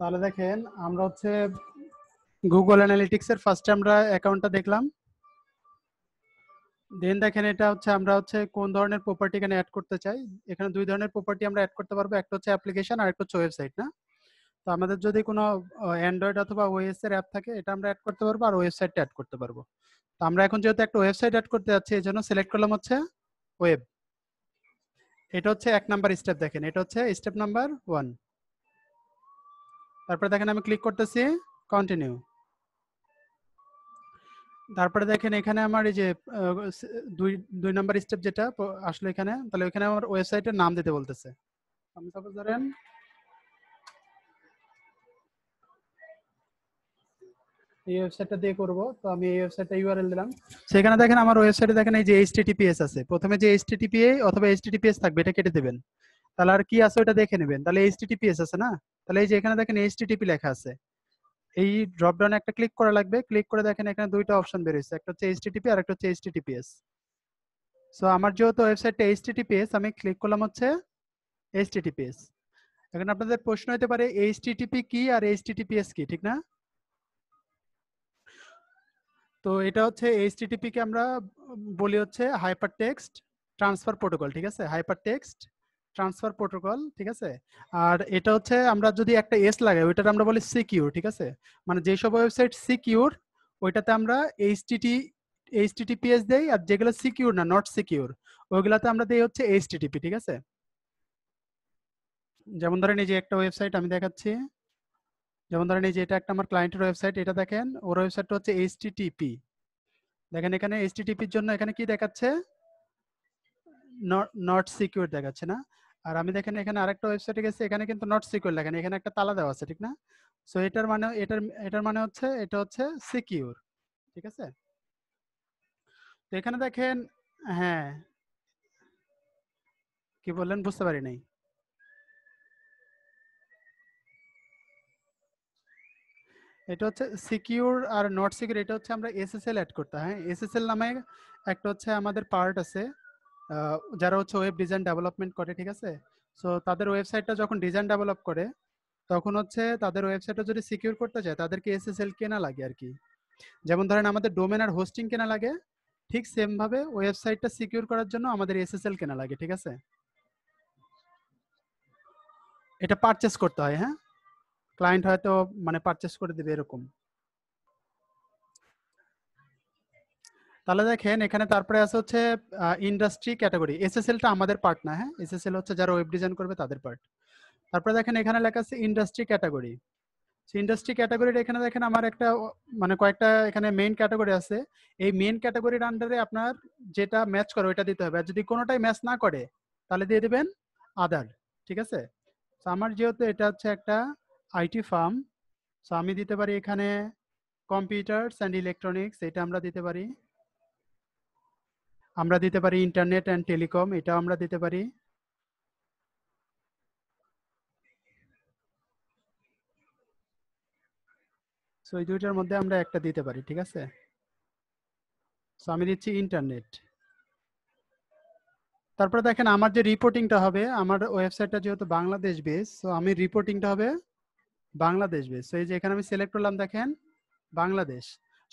তাহলে দেখেন আমরা হচ্ছে গুগল অ্যানালিটিক্স এর ফার্স্টে আমরা অ্যাকাউন্টটা দেখলাম দেন দেখেন এটা হচ্ছে আমরা হচ্ছে কোন ধরনের প্রপার্টি এখানে অ্যাড করতে চাই এখানে দুই ধরনের প্রপার্টি আমরা অ্যাড করতে পারবো একটা হচ্ছে অ্যাপ্লিকেশন আর একটা হচ্ছে ওয়েবসাইট না তো আমাদের যদি কোনো অ্যান্ড্রয়েড অথবা ওএস এর অ্যাপ থাকে এটা আমরা অ্যাড করতে পারবো আর ওয়েবসাইটটা অ্যাড করতে পারবো তো আমরা এখন যেহেতু একটা ওয়েবসাইট অ্যাড করতে যাচ্ছি এই জন্য সিলেক্ট করলাম হচ্ছে ওয়েব এটা হচ্ছে এক নাম্বার স্টেপ দেখেন এটা হচ্ছে স্টেপ নাম্বার ওয়ান তারপরে দেখেন আমি ক্লিক করতেছি কন্টিনিউ তারপরে দেখেন এখানে আমার এই যে দুই দুই নাম্বার স্টেপ যেটা আসলে এখানে তাহলে এখানে আমার ওয়েবসাইটের নাম দিতে বলতেছে আমি সাপোজ ধরেন এই ওয়েবসাইটটা দিয়ে করব তো আমি এই ওয়েবসাইটটা ইউআরএল দিলাম সেখানে দেখেন আমার ওয়েবসাইটে দেখেন এই যে এইচটিটিপিএস আছে প্রথমে যে এইচটিটিপিএ অথবা এইচটিটিপিএস থাকবে এটা কেটে দেবেন তাহলে আর কি আছে ওটা দেখে নেবেন তাহলে এইচটিটিপিএস আছে না তাহলে এই যে এখানে দেখেন এইচটিটিপি লেখা আছে এই ডাউনে একটা ক্লিক করা লাগবে ক্লিক করে দেখেন এখানে দুইটা অপশন বেরিয়েছে একটা হচ্ছে এইচটিটিপি আর একটা হচ্ছে এইচটিটিপিএস সো আমার যেহেতু ওয়েবসাইটটা এইচটিটিপিএস আমি ক্লিক করলাম হচ্ছে এইচটিটিপিএস এখন আপনাদের প্রশ্ন হতে পারে এইচটিটিপি কি আর এইচটিটিপিএস কি ঠিক না তো এটা হচ্ছে এইচটিটিপি কে আমরা বলি হচ্ছে হাইপার টেক্সট ট্রান্সফার প্রোটোকল ঠিক আছে হাইপার টেক্সট ট্রান্সফার প্রোটোকল ঠিক আছে আর এটা হচ্ছে আমরা যদি একটা এস লাগাই ওইটাতে আমরা বলি সিকিউর ঠিক আছে মানে যেসব ওয়েবসাইট সিকিউর ওইটাতে আমরা এইচটিটি এইচটিটিপিএস দেই আর যেগুলো সিকিউর না নট সিকিউর ওইগুলাতে আমরা দেই হচ্ছে এইচটিটিপি ঠিক আছে যেমন ধরেন এই যে একটা ওয়েবসাইট আমি দেখাচ্ছি যেমন ধরেন এই যে এটা একটা আমার ক্লায়েন্টের ওয়েবসাইট এটা দেখেন ওর ওয়েবসাইটটা হচ্ছে এইচটিটিপি দেখেন এখানে এইচটিটিপির জন্য এখানে কি দেখাচ্ছে নট সিকিউর দেখাচ্ছে না আর আমি দেখেন এখানে আরেকটা ওয়েবসাইটে গেছি এখানে কিন্তু নট সিকিউর লেখেন এখানে একটা তালা দেওয়া আছে ঠিক না সো এটার মানে এটার এটার মানে হচ্ছে এটা হচ্ছে সিকিউর ঠিক আছে তো এখানে দেখেন হ্যাঁ কি বললেন বুঝতে পারি নাই এটা হচ্ছে সিকিউর আর নট সিকিউর এটা হচ্ছে আমরা এসএসএল অ্যাড করতে হ্যাঁ এসএসএল নামে একটা হচ্ছে আমাদের পার্ট আছে যারা হচ্ছে ওয়েব ডিজাইন ডেভেলপমেন্ট করে ঠিক আছে সো তাদের ওয়েবসাইটটা যখন ডিজাইন ডেভেলপ করে তখন হচ্ছে তাদের ওয়েবসাইটটা যদি সিকিউর করতে চায় তাদেরকে এসএসএল কেনা লাগে আর কি যেমন ধরেন আমাদের ডোমেন আর হোস্টিং কেনা লাগে ঠিক সেম ভাবে ওয়েবসাইটটা সিকিউর করার জন্য আমাদের এসএসএল কেনা লাগে ঠিক আছে এটা পারচেস করতে হয় হ্যাঁ ক্লায়েন্ট হয়তো মানে পারচেস করে দেবে এরকম তাহলে দেখেন এখানে তারপরে আছে হচ্ছে ইন্ডাস্ট্রি ক্যাটাগরি এসএসএলটা আমাদের পার্ট না হ্যাঁ এসএসএল হচ্ছে যারা ওয়েব ডিজাইন করবে তাদের পার্ট তারপরে দেখেন এখানে লেখা আছে ইন্ডাস্ট্রি ক্যাটাগরি ইন্ডাস্ট্রি ক্যাটাগরির এখানে দেখেন আমার একটা মানে কয়েকটা এখানে মেইন ক্যাটাগরি আছে এই মেইন ক্যাটাগরির আন্ডারে আপনার যেটা ম্যাচ করে ওইটা দিতে হবে আর যদি কোনোটাই ম্যাচ না করে তাহলে দিয়ে দেবেন আদার ঠিক আছে তো আমার যেহেতু এটা হচ্ছে একটা আইটি ফার্ম সো আমি দিতে পারি এখানে কম্পিউটার্স অ্যান্ড ইলেকট্রনিক্স এটা আমরা দিতে পারি আমরা দিতে পারি ইন্টারনেট অ্যান্ড টেলিকম এটাও আমরা দিতে পারি সো এই দুইটার মধ্যে আমরা একটা দিতে পারি ঠিক আছে সো আমি দিচ্ছি ইন্টারনেট তারপরে দেখেন আমার যে রিপোর্টিংটা হবে আমার ওয়েবসাইটটা যেহেতু বাংলাদেশ বেস সো আমি রিপোর্টিংটা হবে বাংলাদেশ বেস সো এই যে এখানে আমি সিলেক্ট করলাম দেখেন বাংলাদেশ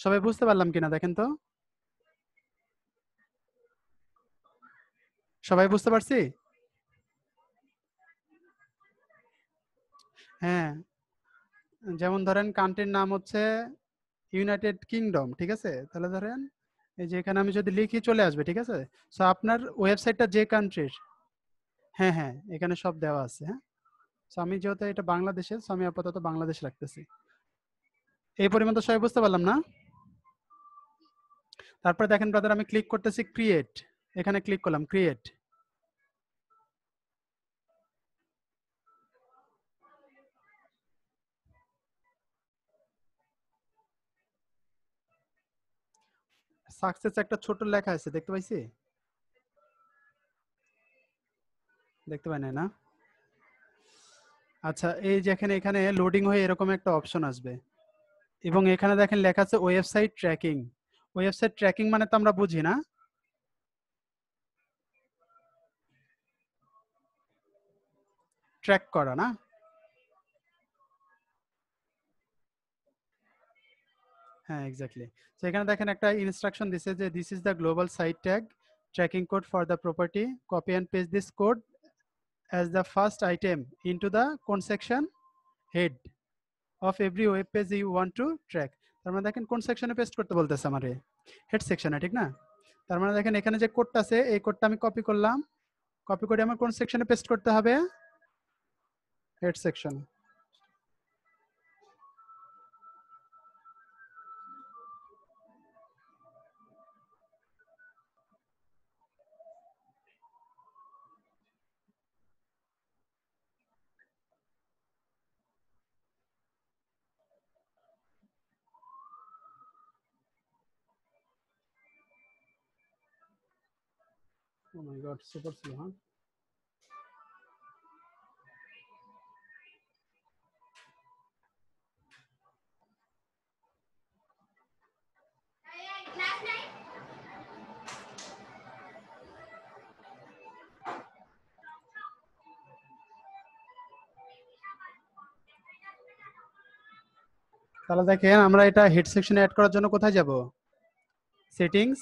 সবাই বুঝতে পারলাম কিনা দেখেন তো সবাই বুঝতে পারছি হ্যাঁ যেমন ধরেন কান্ট্রির নাম হচ্ছে ইউনাইটেড কিংডম ঠিক আছে তাহলে ধরেন এই যে এখানে আমি যদি লিখি চলে আসবে ঠিক আছে সো আপনার ওয়েবসাইটটা যে কান্ট্রির হ্যাঁ হ্যাঁ এখানে সব দেওয়া আছে হ্যাঁ সো আমি যেহেতু এটা বাংলাদেশের সো আমি আপাতত বাংলাদেশ রাখতেছি এই পরিমাণ তো সবাই বুঝতে পারলাম না তারপরে দেখেন ব্রাদার আমি ক্লিক করতেছি ক্রিয়েট এখানে ক্লিক করলাম ক্রিয়েট সাকসেস একটা ছোট লেখা আছে দেখতে পাইছি দেখতে পাই না আচ্ছা এই যে এখানে এখানে লোডিং হয়ে এরকম একটা অপশন আসবে এবং এখানে দেখেন লেখা আছে ওয়েবসাইট ট্র্যাকিং ওয়েবসাইট ট্র্যাকিং মানে তো আমরা বুঝি না ট্র্যাক করা না হ্যাঁ এক্স্যাক্টলি তো এখানে দেখেন একটা ইনস্ট্রাকশন দিছে যে this is the global site tag tracking code for the property copy and paste this code as the first item into the কোন section head of every web page you want to track তার মানে দেখেন কোন সেকশনে paste করতে বলতেছে আমারে head সেকশনে ঠিক না তার মানে দেখেন এখানে যে কোডটা আছে এই কোডটা আমি কপি করলাম কপি করে আমার কোন সেকশনে পেস্ট করতে হবে head section Oh my god, super slow, huh? তাহলে দেখেন আমরা এটা হেড সেকশনে অ্যাড করার জন্য কোথায় যাব settings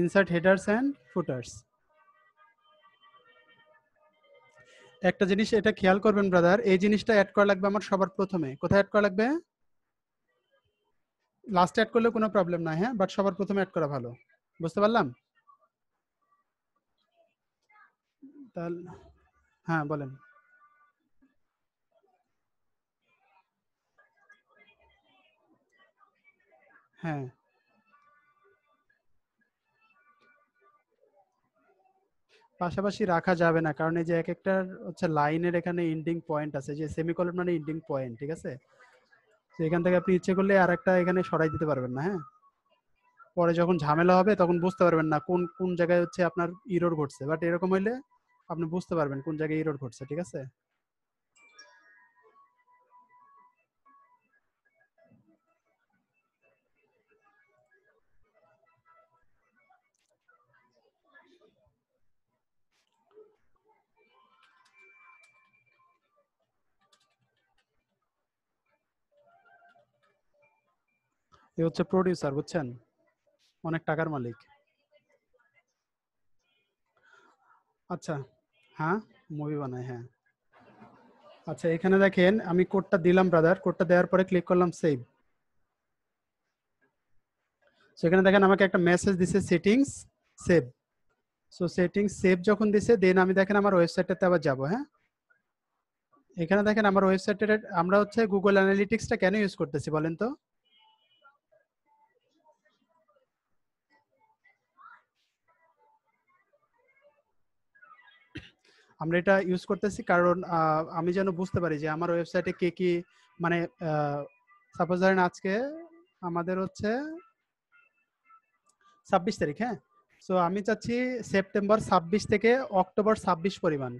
insert headers and footers একটা জিনিস এটা খেয়াল করবেন ব্রাদার এই জিনিসটা অ্যাড করা লাগবে আমার সবার প্রথমে কোথায় অ্যাড করা লাগবে লাস্টে অ্যাড করলে কোনো প্রবলেম না হ্যাঁ বাট সবার প্রথমে অ্যাড করা ভালো বুঝতে পারলাম তাহলে হ্যাঁ বলেন হ্যাঁ পাশাপাশি রাখা যাবে না কারণ এই যে এক একটার হচ্ছে লাইনের এখানে এন্ডিং পয়েন্ট আছে যে সেমিকোলন মানে এন্ডিং পয়েন্ট ঠিক আছে তো এখান থেকে আপনি ইচ্ছে করলে আর একটা এখানে সরাই দিতে পারবেন না হ্যাঁ পরে যখন ঝামেলা হবে তখন বুঝতে পারবেন না কোন কোন জায়গায় হচ্ছে আপনার ইরোর ঘটছে বাট এরকম হইলে আপনি বুঝতে পারবেন কোন জায়গায় ইরোর ঘটছে ঠিক আছে এ হচ্ছে প্রডিউসার বুঝছেন অনেক টাকার মালিক আচ্ছা হ্যাঁ মুভি বানায় হ্যাঁ আচ্ছা এখানে দেখেন আমি কোডটা দিলাম ব্রাদার কোডটা দেওয়ার পরে ক্লিক করলাম সেভ সেখানে দেখেন আমাকে একটা মেসেজ দিছে settings save so settings save যখন দিছে দেন আমি দেখেন আমার ওয়েবসাইটটাতে আবার যাব হ্যাঁ এখানে দেখেন আমার ওয়েবসাইটের আমরা হচ্ছে গুগল অ্যানালিটিক্সটা কেন ইউজ করতেছি বলেন তো আমরা এটা ইউজ করতেছি কারণ আমি যেন বুঝতে পারি যে আমার ওয়েবসাইটে কে কি মানে সাপোজ ধরেন আজকে আমাদের হচ্ছে ছাব্বিশ তারিখ হ্যাঁ সো আমি চাচ্ছি সেপ্টেম্বর ছাব্বিশ থেকে অক্টোবর ছাব্বিশ পরিমাণ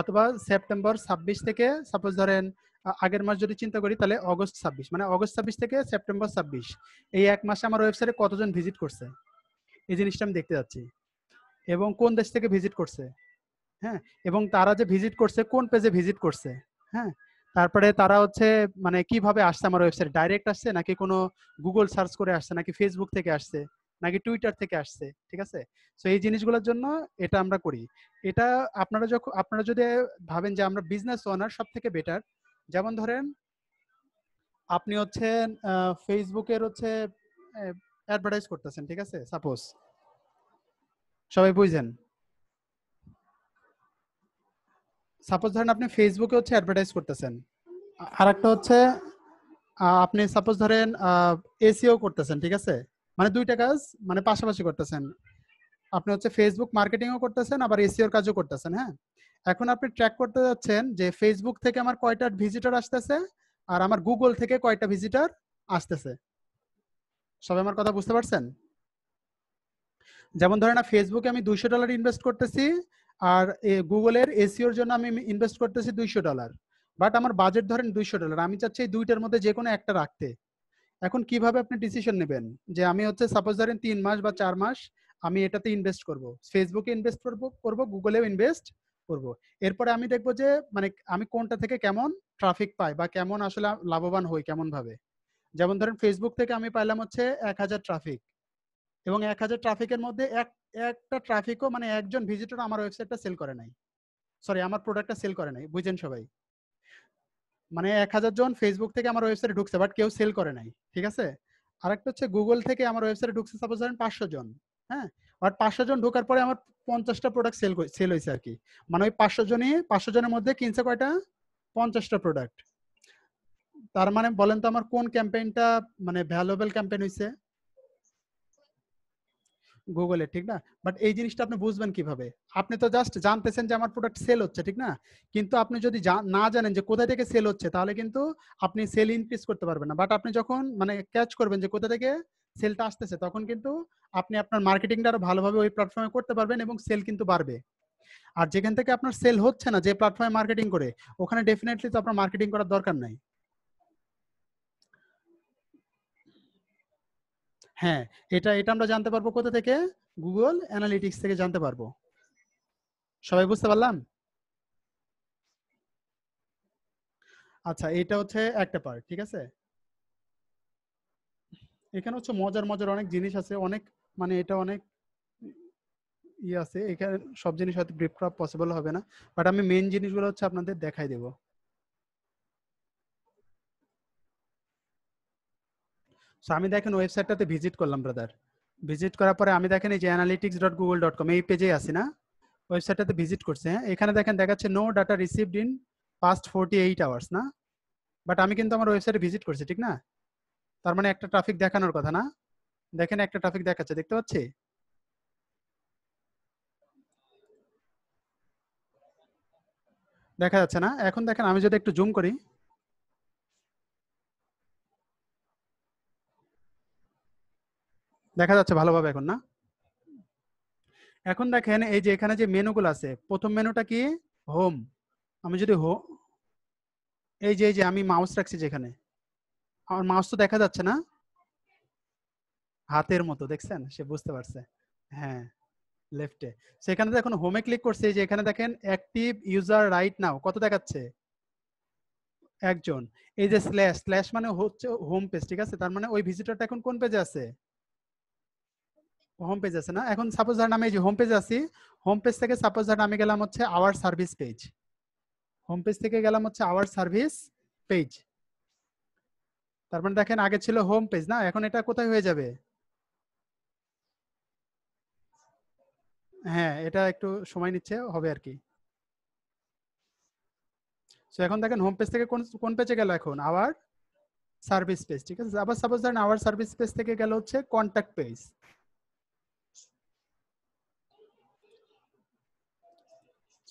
অথবা সেপ্টেম্বর ছাব্বিশ থেকে সাপোজ ধরেন আগের মাস যদি চিন্তা করি তাহলে অগস্ট ছাব্বিশ মানে অগস্ট ছাব্বিশ থেকে সেপ্টেম্বর ছাব্বিশ এই এক মাসে আমার ওয়েবসাইটে কতজন ভিজিট করছে এই জিনিসটা আমি দেখতে যাচ্ছি এবং কোন দেশ থেকে ভিজিট করছে হ্যাঁ এবং তারা যে ভিজিট করছে কোন পেজে ভিজিট করছে হ্যাঁ তারপরে তারা হচ্ছে মানে কিভাবে আসছে আমার ওয়েবসাইট ডাইরেক্ট আসছে নাকি কোনো গুগল সার্চ করে আসছে নাকি ফেসবুক থেকে আসছে নাকি টুইটার থেকে আসছে ঠিক আছে সো এই জিনিসগুলোর জন্য এটা আমরা করি এটা আপনারা যখন আপনারা যদি ভাবেন যে আমরা বিজনেস ওনার সব থেকে বেটার যেমন ধরেন আপনি হচ্ছে ফেসবুকের হচ্ছে অ্যাডভার্টাইজ করতেছেন ঠিক আছে সাপোজ সবাই বুঝছেন সাপোজ ধরেন আপনি ফেসবুকে হচ্ছে অ্যাডভার্টাইজ করতেছেন আর একটা হচ্ছে আপনি সাপোজ ধরেন এসিও করতেছেন ঠিক আছে মানে দুইটা কাজ মানে পাশাপাশি করতেছেন আপনি হচ্ছে ফেসবুক মার্কেটিংও করতেছেন আবার এসিওর কাজও করতেছেন হ্যাঁ এখন আপনি ট্র্যাক করতে যাচ্ছেন যে ফেসবুক থেকে আমার কয়টা ভিজিটর আসতেছে আর আমার গুগল থেকে কয়টা ভিজিটর আসতেছে সবাই আমার কথা বুঝতে পারছেন যেমন ধরেন ফেসবুকে আমি দুইশো ডলার ইনভেস্ট করতেছি আর গুগলের এসিওর জন্য আমি ইনভেস্ট করতেছি দুইশো ডলার বাট আমার বাজেট ধরেন দুইশো ডলার আমি চাচ্ছি এই দুইটার মধ্যে যে কোনো একটা রাখতে এখন কিভাবে আপনি ডিসিশন নেবেন যে আমি হচ্ছে সাপোজ ধরেন তিন মাস বা চার মাস আমি এটাতে ইনভেস্ট করব ফেসবুকে ইনভেস্ট করব করব গুগলেও ইনভেস্ট করব এরপরে আমি দেখবো যে মানে আমি কোনটা থেকে কেমন ট্রাফিক পাই বা কেমন আসলে লাভবান হই কেমন ভাবে যেমন ধরেন ফেসবুক থেকে আমি পাইলাম হচ্ছে এক হাজার ট্রাফিক এবং এক হাজার ট্রাফিকের মধ্যে এক একটা ট্রাফিকও মানে একজন ভিজিটর আমার ওয়েবসাইটটা সেল করে নাই সরি আমার প্রোডাক্টটা সেল করে নাই বুঝেন সবাই মানে এক হাজার জন ফেসবুক থেকে আমার ওয়েবসাইটে ঢুকছে বাট কেউ সেল করে নাই ঠিক আছে আরেকটা হচ্ছে গুগল থেকে আমার ওয়েবসাইটে ঢুকছে সাপোজ ধরেন পাঁচশো জন হ্যাঁ বাট পাঁচশো জন ঢোকার পরে আমার পঞ্চাশটা প্রোডাক্ট সেল সেল হয়েছে আর কি মানে ওই পাঁচশো জনই পাঁচশো জনের মধ্যে কিনছে কয়টা পঞ্চাশটা প্রোডাক্ট তার মানে বলেন তো আমার কোন ক্যাম্পেইনটা মানে ভ্যালুয়েবল ক্যাম্পেইন হয়েছে গুগলে ঠিক না বাট এই জিনিসটা আপনি বুঝবেন কিভাবে আপনি তো জাস্ট জানতেছেন যে আমার প্রোডাক্ট সেল হচ্ছে ঠিক না কিন্তু আপনি যদি না জানেন যে কোথা থেকে সেল হচ্ছে তাহলে কিন্তু আপনি সেল ইনক্রিজ করতে পারবেন না বাট আপনি যখন মানে ক্যাচ করবেন যে কোথা থেকে সেলটা আসতেছে তখন কিন্তু আপনি আপনার মার্কেটিংটা আরো ভালোভাবে ওই প্ল্যাটফর্মে করতে পারবেন এবং সেল কিন্তু বাড়বে আর যেখান থেকে আপনার সেল হচ্ছে না যে প্ল্যাটফর্মে মার্কেটিং করে ওখানে ডেফিনেটলি তো আপনার মার্কেটিং করার দরকার নাই হ্যাঁ এটা এটা আমরা জানতে পারবো কোথা থেকে গুগল অ্যানালিটিক্স থেকে জানতে পারবো সবাই বুঝতে পারলাম আচ্ছা এটা হচ্ছে একটা পার্ট ঠিক আছে এখানে হচ্ছে মজার মজার অনেক জিনিস আছে অনেক মানে এটা অনেক ই আছে এখানে সব জিনিস হয়তো গ্রিপ করা পসিবল হবে না বাট আমি মেন জিনিসগুলো হচ্ছে আপনাদের দেখাই দেবো সো আমি দেখেন ওয়েবসাইটটাতে ভিজিট করলাম ব্রাদার ভিজিট করার পরে আমি দেখেন এই যে analytics dot Google dot com এই পেজে আসি না ওয়েবসাইটটাতে ভিজিট করছে হ্যাঁ এখানে দেখেন দেখাচ্ছে no data received in past forty eight hours না বাট আমি কিন্তু আমার ওয়েবসাইটে ভিজিট করছি ঠিক না তার মানে একটা ট্রাফিক দেখানোর কথা না দেখেন একটা ট্রাফিক দেখাচ্ছে দেখতে পাচ্ছি দেখা যাচ্ছে না এখন দেখেন আমি যদি একটু জুম করি দেখা যাচ্ছে ভালোভাবে এখন না এখন দেখেন এই যে এখানে যে মেনুগুলো আছে প্রথম মেনুটা কি হোম আমি যদি হো এই যে এই যে আমি মাউস রাখছি যেখানে আমার মাউস তো দেখা যাচ্ছে না হাতের মতো দেখছেন সে বুঝতে পারছে হ্যাঁ লেফটে সেখানে দেখুন হোমে ক্লিক করছে যে এখানে দেখেন অ্যাক্টিভ ইউজার রাইট নাও কত দেখাচ্ছে একজন এই যে স্ল্যাশ স্ল্যাশ মানে হচ্ছে হোম পেজ ঠিক আছে তার মানে ওই ভিজিটারটা এখন কোন পেজে আছে হোম পেজ আছে না এখন সাপোজ ধরেন আমি যে হোম পেজ আছি হোম পেজ থেকে সাপোজ ধরেন আমি গেলাম হচ্ছে our service page home page থেকে গেলাম হচ্ছে আওয়ার সার্ভিস পেজ তারপরে দেখেন আগে ছিল হোম পেজ না এখন এটা কোথায় হয়ে যাবে হ্যাঁ এটা একটু সময় নিচ্ছে হবে আর কি তো এখন দেখেন হোম পেজ থেকে কোন কোন পেজে গেল এখন আওয়ার সার্ভিস পেজ ঠিক আছে আবার সাপোজ ধরেন আওয়ার সার্ভিস পেজ থেকে গেল হচ্ছে কন্ট্যাক্ট পেজ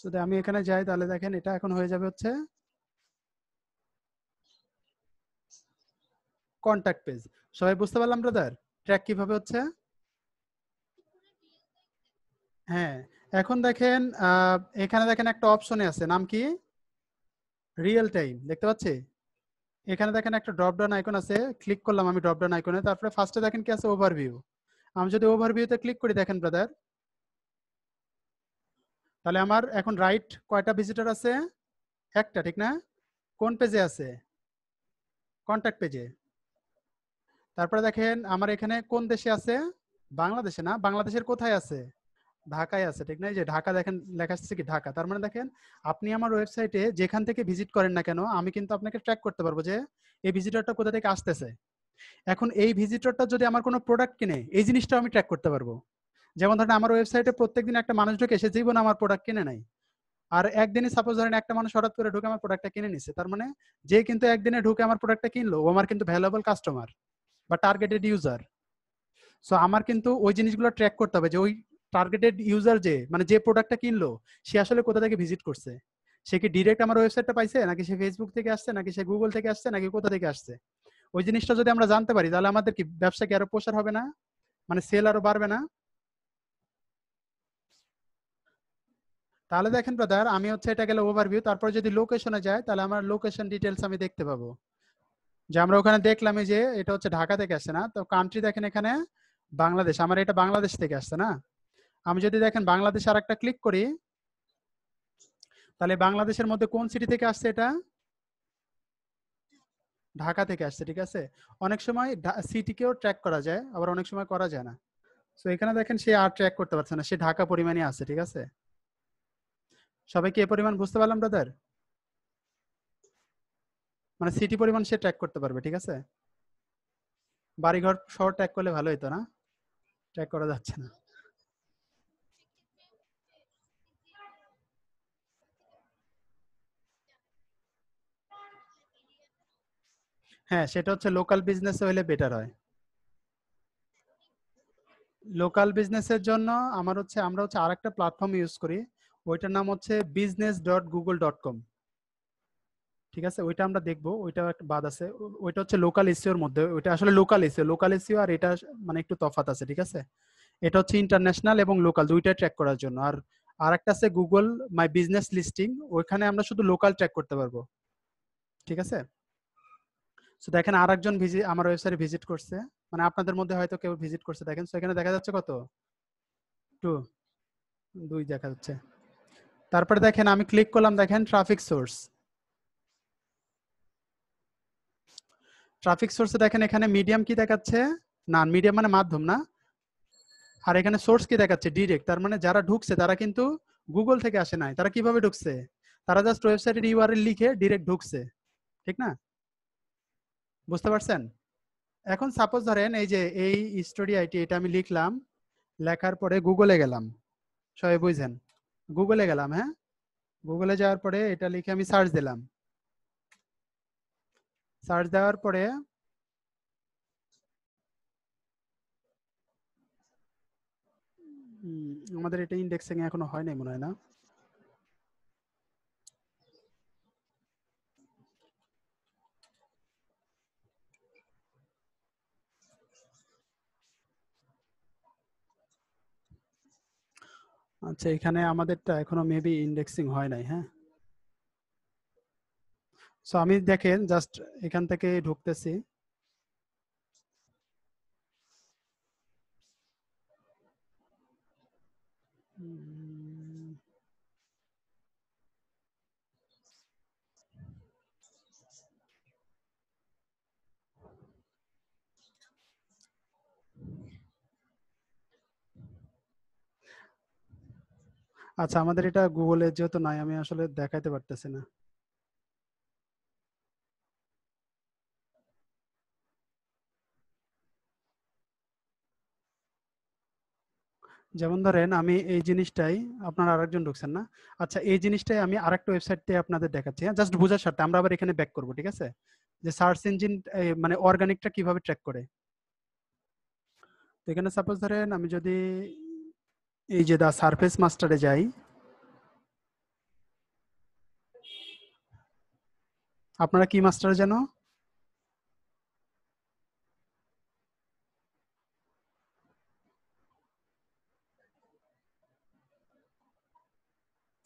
যদি আমি এখানে যাই তাহলে দেখেন এটা এখন হয়ে যাবে হচ্ছে কন্ট্যাক্ট পেজ সবাই বুঝতে পারলাম ব্রাদার ট্র্যাক কিভাবে হচ্ছে হ্যাঁ এখন দেখেন এখানে দেখেন একটা অপশনে আছে নাম কি রিয়েল টাইম দেখতে পাচ্ছি এখানে দেখেন একটা ড্রপ ডাউন আইকন আছে ক্লিক করলাম আমি ড্রপ ডাউন আইকনে তারপরে ফার্স্টে দেখেন কি আছে ওভারভিউ আমি যদি ওভারভিউতে ক্লিক করি দেখেন ব্রাদার তাহলে আমার এখন রাইট কয়টা ভিজিটর আছে একটা ঠিক না কোন পেজে আছে কন্ট্যাক্ট পেজে তারপরে দেখেন আমার এখানে কোন দেশে আছে বাংলাদেশে না বাংলাদেশের কোথায় আছে ঢাকায় আছে ঠিক না এই যে ঢাকা দেখেন লেখা আসছে কি ঢাকা তার মানে দেখেন আপনি আমার ওয়েবসাইটে যেখান থেকে ভিজিট করেন না কেন আমি কিন্তু আপনাকে ট্র্যাক করতে পারবো যে এই ভিজিটরটা কোথা থেকে আসতেছে এখন এই ভিজিটরটা যদি আমার কোনো প্রোডাক্ট কিনে এই জিনিসটা আমি ট্র্যাক করতে পারবো যেমন ধরেন আমার ওয়েবসাইটে প্রত্যেকদিন একটা মানুষ ঢুকে সে জীবন আমার প্রোডাক্ট কিনে নাই আর একদিনে সাপোজ ধরেন একটা মানুষ হঠাৎ করে ঢুকে আমার প্রোডাক্টটা কিনে নিছে তার মানে যে কিন্তু একদিনে ঢুকে আমার প্রোডাক্টটা কিনলো ও আমার কিন্তু ভ্যালুয়েবল কাস্টমার বা টার্গেটেড ইউজার সো আমার কিন্তু ওই জিনিসগুলো ট্র্যাক করতে হবে যে ওই টার্গেটেড ইউজার যে মানে যে প্রোডাক্টটা কিনলো সে আসলে কোথা থেকে ভিজিট করছে সে কি ডিরেক্ট আমার ওয়েবসাইটটা পাইছে নাকি সে ফেসবুক থেকে আসছে নাকি সে গুগল থেকে আসছে নাকি কোথা থেকে আসছে ওই জিনিসটা যদি আমরা জানতে পারি তাহলে আমাদের কি ব্যবসাকে আরো প্রসার হবে না মানে সেল আরো বাড়বে না তাহলে দেখেন ব্রাদার আমি হচ্ছে এটা গেলে ওভারভিউ তারপর যদি লোকেশনে যাই তাহলে আমার লোকেশন ডিটেলস আমি দেখতে পাবো যে আমরা ওখানে দেখলাম যে এটা হচ্ছে ঢাকা থেকে আসছে না তো কান্ট্রি দেখেন এখানে বাংলাদেশ আমার এটা বাংলাদেশ থেকে আসছে না আমি যদি দেখেন বাংলাদেশ আর একটা ক্লিক করি তাহলে বাংলাদেশের মধ্যে কোন সিটি থেকে আসছে এটা ঢাকা থেকে আসছে ঠিক আছে অনেক সময় সিটিকেও ট্র্যাক করা যায় আবার অনেক সময় করা যায় না সো এখানে দেখেন সে আর ট্র্যাক করতে পারছে না সে ঢাকা পরিমাণে আছে ঠিক আছে সবাই কি এ পরিমাণ বুঝতে পারলাম ব্রাদার মানে সিটি পরিমাণ সে ট্র্যাক করতে পারবে ঠিক আছে বাড়িঘর শহর ট্র্যাক করলে ভালো হতো না ট্র্যাক করা যাচ্ছে না হ্যাঁ সেটা হচ্ছে লোকাল বিজনেস হলে বেটার হয় লোকাল বিজনেসের জন্য আমার হচ্ছে আমরা হচ্ছে আরেকটা প্ল্যাটফর্ম ইউজ করি ওইটার নাম হচ্ছে business dot Google dot com ঠিক আছে ওইটা আমরা দেখবো ওইটা একটা বাদ আছে ওইটা হচ্ছে লোকাল এসিওর মধ্যে ওইটা আসলে লোকাল এসিও লোকাল এসিও আর এটা মানে একটু তফাত আছে ঠিক আছে এটা হচ্ছে ইন্টারন্যাশনাল এবং লোকাল দুইটা ট্র্যাক করার জন্য আর আর একটা আছে গুগল মাই বিজনেস লিস্টিং ওইখানে আমরা শুধু লোকাল ট্র্যাক করতে পারবো ঠিক আছে সো দেখেন আর একজন ভিজিট আমার ওয়েবসাইটে ভিজিট করছে মানে আপনাদের মধ্যে হয়তো কেউ ভিজিট করছে দেখেন সো এখানে দেখা যাচ্ছে কত টু দুই দেখা যাচ্ছে তারপরে দেখেন আমি ক্লিক করলাম দেখেন ট্রাফিক সোর্স ট্রাফিক সোর্সে দেখেন এখানে মিডিয়াম কি দেখাচ্ছে না মিডিয়াম মানে মাধ্যম না আর এখানে সোর্স কি দেখাচ্ছে ডিরেক্ট তার মানে যারা ঢুকছে তারা কিন্তু গুগল থেকে আসে নাই তারা কিভাবে ঢুকছে তারা জাস্ট ওয়েবসাইটের ইউআরএল লিখে ডিরেক্ট ঢুকছে ঠিক না বুঝতে পারছেন এখন সাপোজ ধরেন এই যে এই স্টোরি আইটি এটা আমি লিখলাম লেখার পরে গুগলে গেলাম সবাই বুঝছেন গুগলে গেলাম হ্যাঁ গুগলে যাওয়ার পরে এটা লিখে আমি সার্চ দিলাম সার্চ দেওয়ার পরে আমাদের এটা ইন্ডেক্সিং এখনো হয় নাই মনে হয় না আচ্ছা এখানে আমাদেরটা এখনো মেবি ইন্ডেক্সিং হয় নাই হ্যাঁ সো আমি দেখেন জাস্ট এখান থেকে ঢুকতেছি আচ্ছা আমাদের এটা গুগলে যেহেতু নাই আমি আসলে দেখাইতে পারতেছি না যেমন ধরেন আমি এই জিনিসটাই আপনার আরেকজন ঢুকছেন না আচ্ছা এই জিনিসটাই আমি আরেকটা ওয়েবসাইট দিয়ে আপনাদের দেখাচ্ছি হ্যাঁ জাস্ট বোঝার সাথে আমরা আবার এখানে ব্যাক করবো ঠিক আছে যে সার্চ ইঞ্জিন মানে অর্গানিকটা কিভাবে ট্র্যাক করে তো এখানে সাপোজ ধরেন আমি যদি এই যে দা সারফেস মাস্টারে যাই আপনারা কি মাস্টার যেন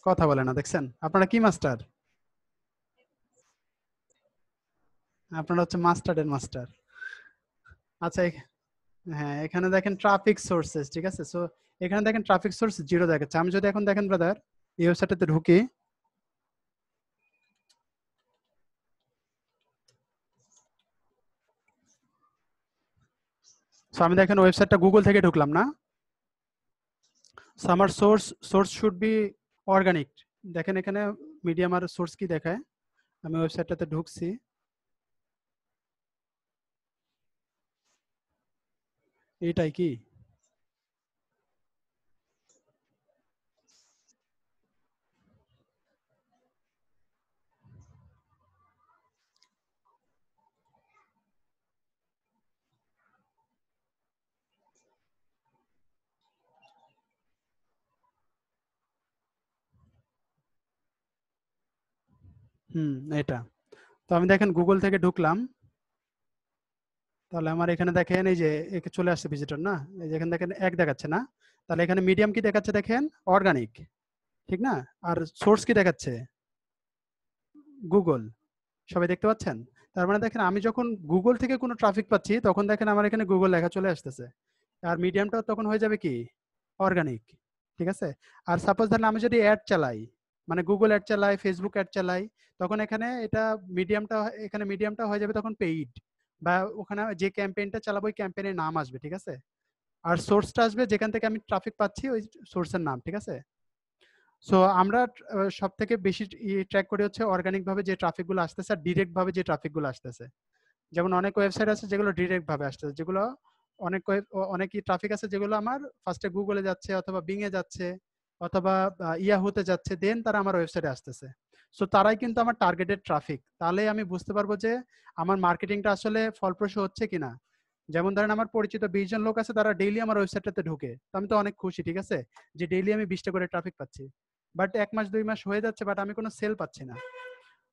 কথা বলে না দেখছেন আপনারা কি মাস্টার আপনারা হচ্ছে মাস্টারের মাস্টার আচ্ছা হ্যাঁ এখানে দেখেন ট্রাফিক সোর্সেস ঠিক আছে সো এখানে দেখেন ট্রাফিক সোর্স জিরো দেখাচ্ছে আমি যদি এখন দেখেন ব্রাদার এই ওয়েবসাইটটাতে ঢুকি সো আমি দেখেন ওয়েবসাইটটা গুগল থেকে ঢুকলাম না সো আমার source source should be organic দেখেন এখানে মিডিয়াম আর সোর্স কি দেখায় আমি ওয়েবসাইটটাতে ঢুকছি এটাই কি হুম এটা তো আমি দেখেন গুগল থেকে ঢুকলাম তাহলে আমার এখানে দেখেন এই যে চলে আসছে ভিজিটর না এই যে এখানে দেখেন এক দেখাচ্ছে না তাহলে এখানে মিডিয়াম কি দেখাচ্ছে দেখেন অর্গানিক ঠিক না আর সোর্স কি দেখাচ্ছে গুগল সবাই দেখতে পাচ্ছেন তার মানে দেখেন আমি যখন গুগল থেকে কোনো ট্রাফিক পাচ্ছি তখন দেখেন আমার এখানে গুগল লেখা চলে আসতেছে আর মিডিয়ামটা তখন হয়ে যাবে কি অর্গানিক ঠিক আছে আর সাপোজ ধরেন আমি যদি অ্যাড চালাই মানে গুগল অ্যাড চালাই ফেসবুক অ্যাড চালাই তখন এখানে এটা মিডিয়ামটা এখানে মিডিয়ামটা হয়ে যাবে তখন পেইড বা ওখানে যে ক্যাম্পেইনটা চালাবো ওই ক্যাম্পেইনের নাম আসবে ঠিক আছে আর সোর্সটা আসবে যেখান থেকে আমি ট্রাফিক পাচ্ছি ওই সোর্সের নাম ঠিক আছে সো আমরা সব থেকে বেশি ট্র্যাক করি হচ্ছে অর্গানিক ভাবে যে ট্রাফিকগুলো আসতেছে আর ডিরেক্ট ভাবে যে ট্রাফিকগুলো আসতেছে যেমন অনেক ওয়েবসাইট আছে যেগুলো ডিরেক্ট ভাবে আসতেছে যেগুলো অনেক অনেকই ট্রাফিক আছে যেগুলো আমার ফার্স্টে গুগলে যাচ্ছে অথবা বিং এ যাচ্ছে অথবা ইয়া হতে যাচ্ছে দেন তারা আমার ওয়েবসাইটে আসতেছে সো তারাই কিন্তু আমার টার্গেটেড ট্রাফিক তাহলে আমি বুঝতে পারবো যে আমার মার্কেটিংটা আসলে ফলপ্রসূ হচ্ছে কিনা যেমন ধরেন আমার পরিচিত বিশ জন লোক আছে তারা ডেইলি আমার ওয়েবসাইটটাতে ঢুকে আমি তো অনেক খুশি ঠিক আছে যে ডেইলি আমি বিশটা করে ট্রাফিক পাচ্ছি বাট এক মাস দুই মাস হয়ে যাচ্ছে বাট আমি কোনো সেল পাচ্ছি না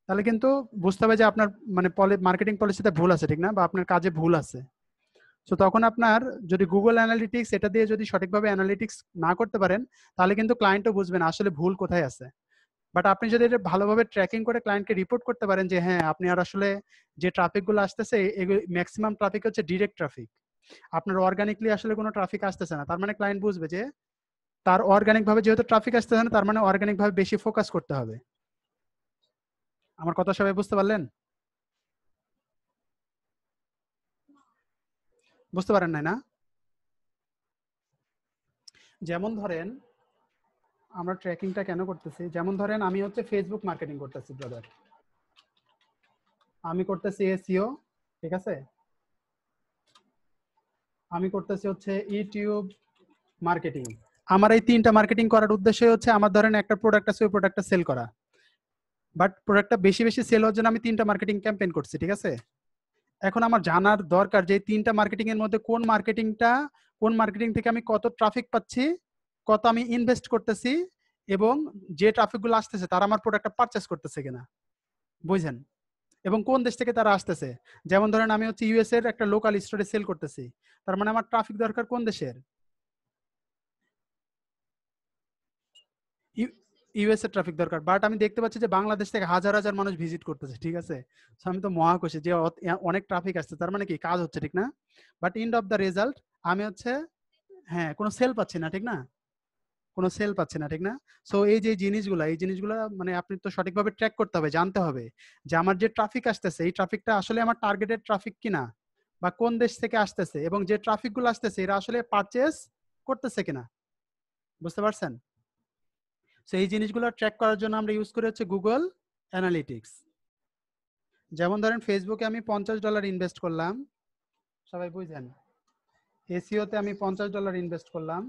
তাহলে কিন্তু বুঝতে হবে যে আপনার মানে মার্কেটিং পলিসিতে ভুল আছে ঠিক না বা আপনার কাজে ভুল আছে সো তখন আপনার যদি গুগল অ্যানালিটিক্স এটা দিয়ে যদি সঠিকভাবে অ্যানালিটিক্স না করতে পারেন তাহলে কিন্তু ক্লায়েন্টও বুঝবেন আসলে ভুল কোথায় আছে বাট আপনি যদি এটা ভালোভাবে ট্র্যাকিং করে ক্লায়েন্টকে রিপোর্ট করতে পারেন যে হ্যাঁ আপনি আর আসলে যে ট্রাফিকগুলো আসতেছে ম্যাক্সিমাম ট্রাফিক হচ্ছে ডিরেক্ট ট্রাফিক আপনার অর্গানিকলি আসলে কোনো ট্রাফিক আসতেছে না তার মানে ক্লায়েন্ট বুঝবে যে তার অর্গানিকভাবে যেহেতু ট্রাফিক আসতেছে না তার মানে অর্গানিকভাবে বেশি ফোকাস করতে হবে আমার কথা সবাই বুঝতে পারলেন বুঝতে পারেন নাই না যেমন ধরেন আমরা ট্র্যাকিংটা কেন করতেছি যেমন ধরেন আমি হচ্ছে ফেসবুক মার্কেটিং করতেছি ব্রাদার আমি করতেছি এসিও ঠিক আছে আমি করতেছি হচ্ছে ইউটিউব মার্কেটিং আমার এই তিনটা মার্কেটিং করার উদ্দেশ্য হচ্ছে আমার ধরেন একটা প্রোডাক্ট আছে ওই প্রোডাক্টটা সেল করা বাট প্রোডাক্টটা বেশি বেশি সেল হওয়ার জন্য আমি তিনটা মার্কেটিং ক্যাম্পেইন করছি ঠিক আছে এখন আমার জানার দরকার যে তিনটা মার্কেটিং এর মধ্যে কোন মার্কেটিংটা কোন মার্কেটিং থেকে আমি কত ট্রাফিক পাচ্ছি কত আমি ইনভেস্ট করতেছি এবং যে ট্রাফিকগুলো আসতেছে তারা আমার প্রোডাক্টটা পারচেস করতেছে কিনা বুঝেন এবং কোন দেশ থেকে তারা আসতেছে যেমন ধরেন আমি হচ্ছে ইউএস এর একটা লোকাল স্টোরে সেল করতেছি তার মানে আমার ট্রাফিক দরকার কোন দেশের ইউএস এর ট্রাফিক দরকার বাট আমি দেখতে পাচ্ছি যে বাংলাদেশ থেকে হাজার হাজার মানুষ ভিজিট করতেছে ঠিক আছে আমি তো মহাকোষে যে অনেক ট্রাফিক আসছে তার মানে কি কাজ হচ্ছে ঠিক না but end of the result আমি হচ্ছে হ্যাঁ কোনো সেল পাচ্ছি না ঠিক না কোনো সেল পাচ্ছে না ঠিক না সো এই যে জিনিসগুলো এই জিনিসগুলো মানে আপনি তো সঠিকভাবে ট্র্যাক করতে হবে জানতে হবে যে আমার যে ট্রাফিক আসতেছে এই ট্রাফিকটা আসলে আমার টার্গেটেড ট্রাফিক কিনা বা কোন দেশ থেকে আসতেছে এবং যে ট্রাফিকগুলো আসতেছে এরা আসলে পারচেস করতেছে কিনা বুঝতে পারছেন সো এই জিনিসগুলো ট্র্যাক করার জন্য আমরা ইউজ করি হচ্ছে গুগল অ্যানালিটিক্স যেমন ধরেন ফেসবুকে আমি পঞ্চাশ ডলার ইনভেস্ট করলাম সবাই বুঝেন এসিওতে e আমি পঞ্চাশ ডলার ইনভেস্ট করলাম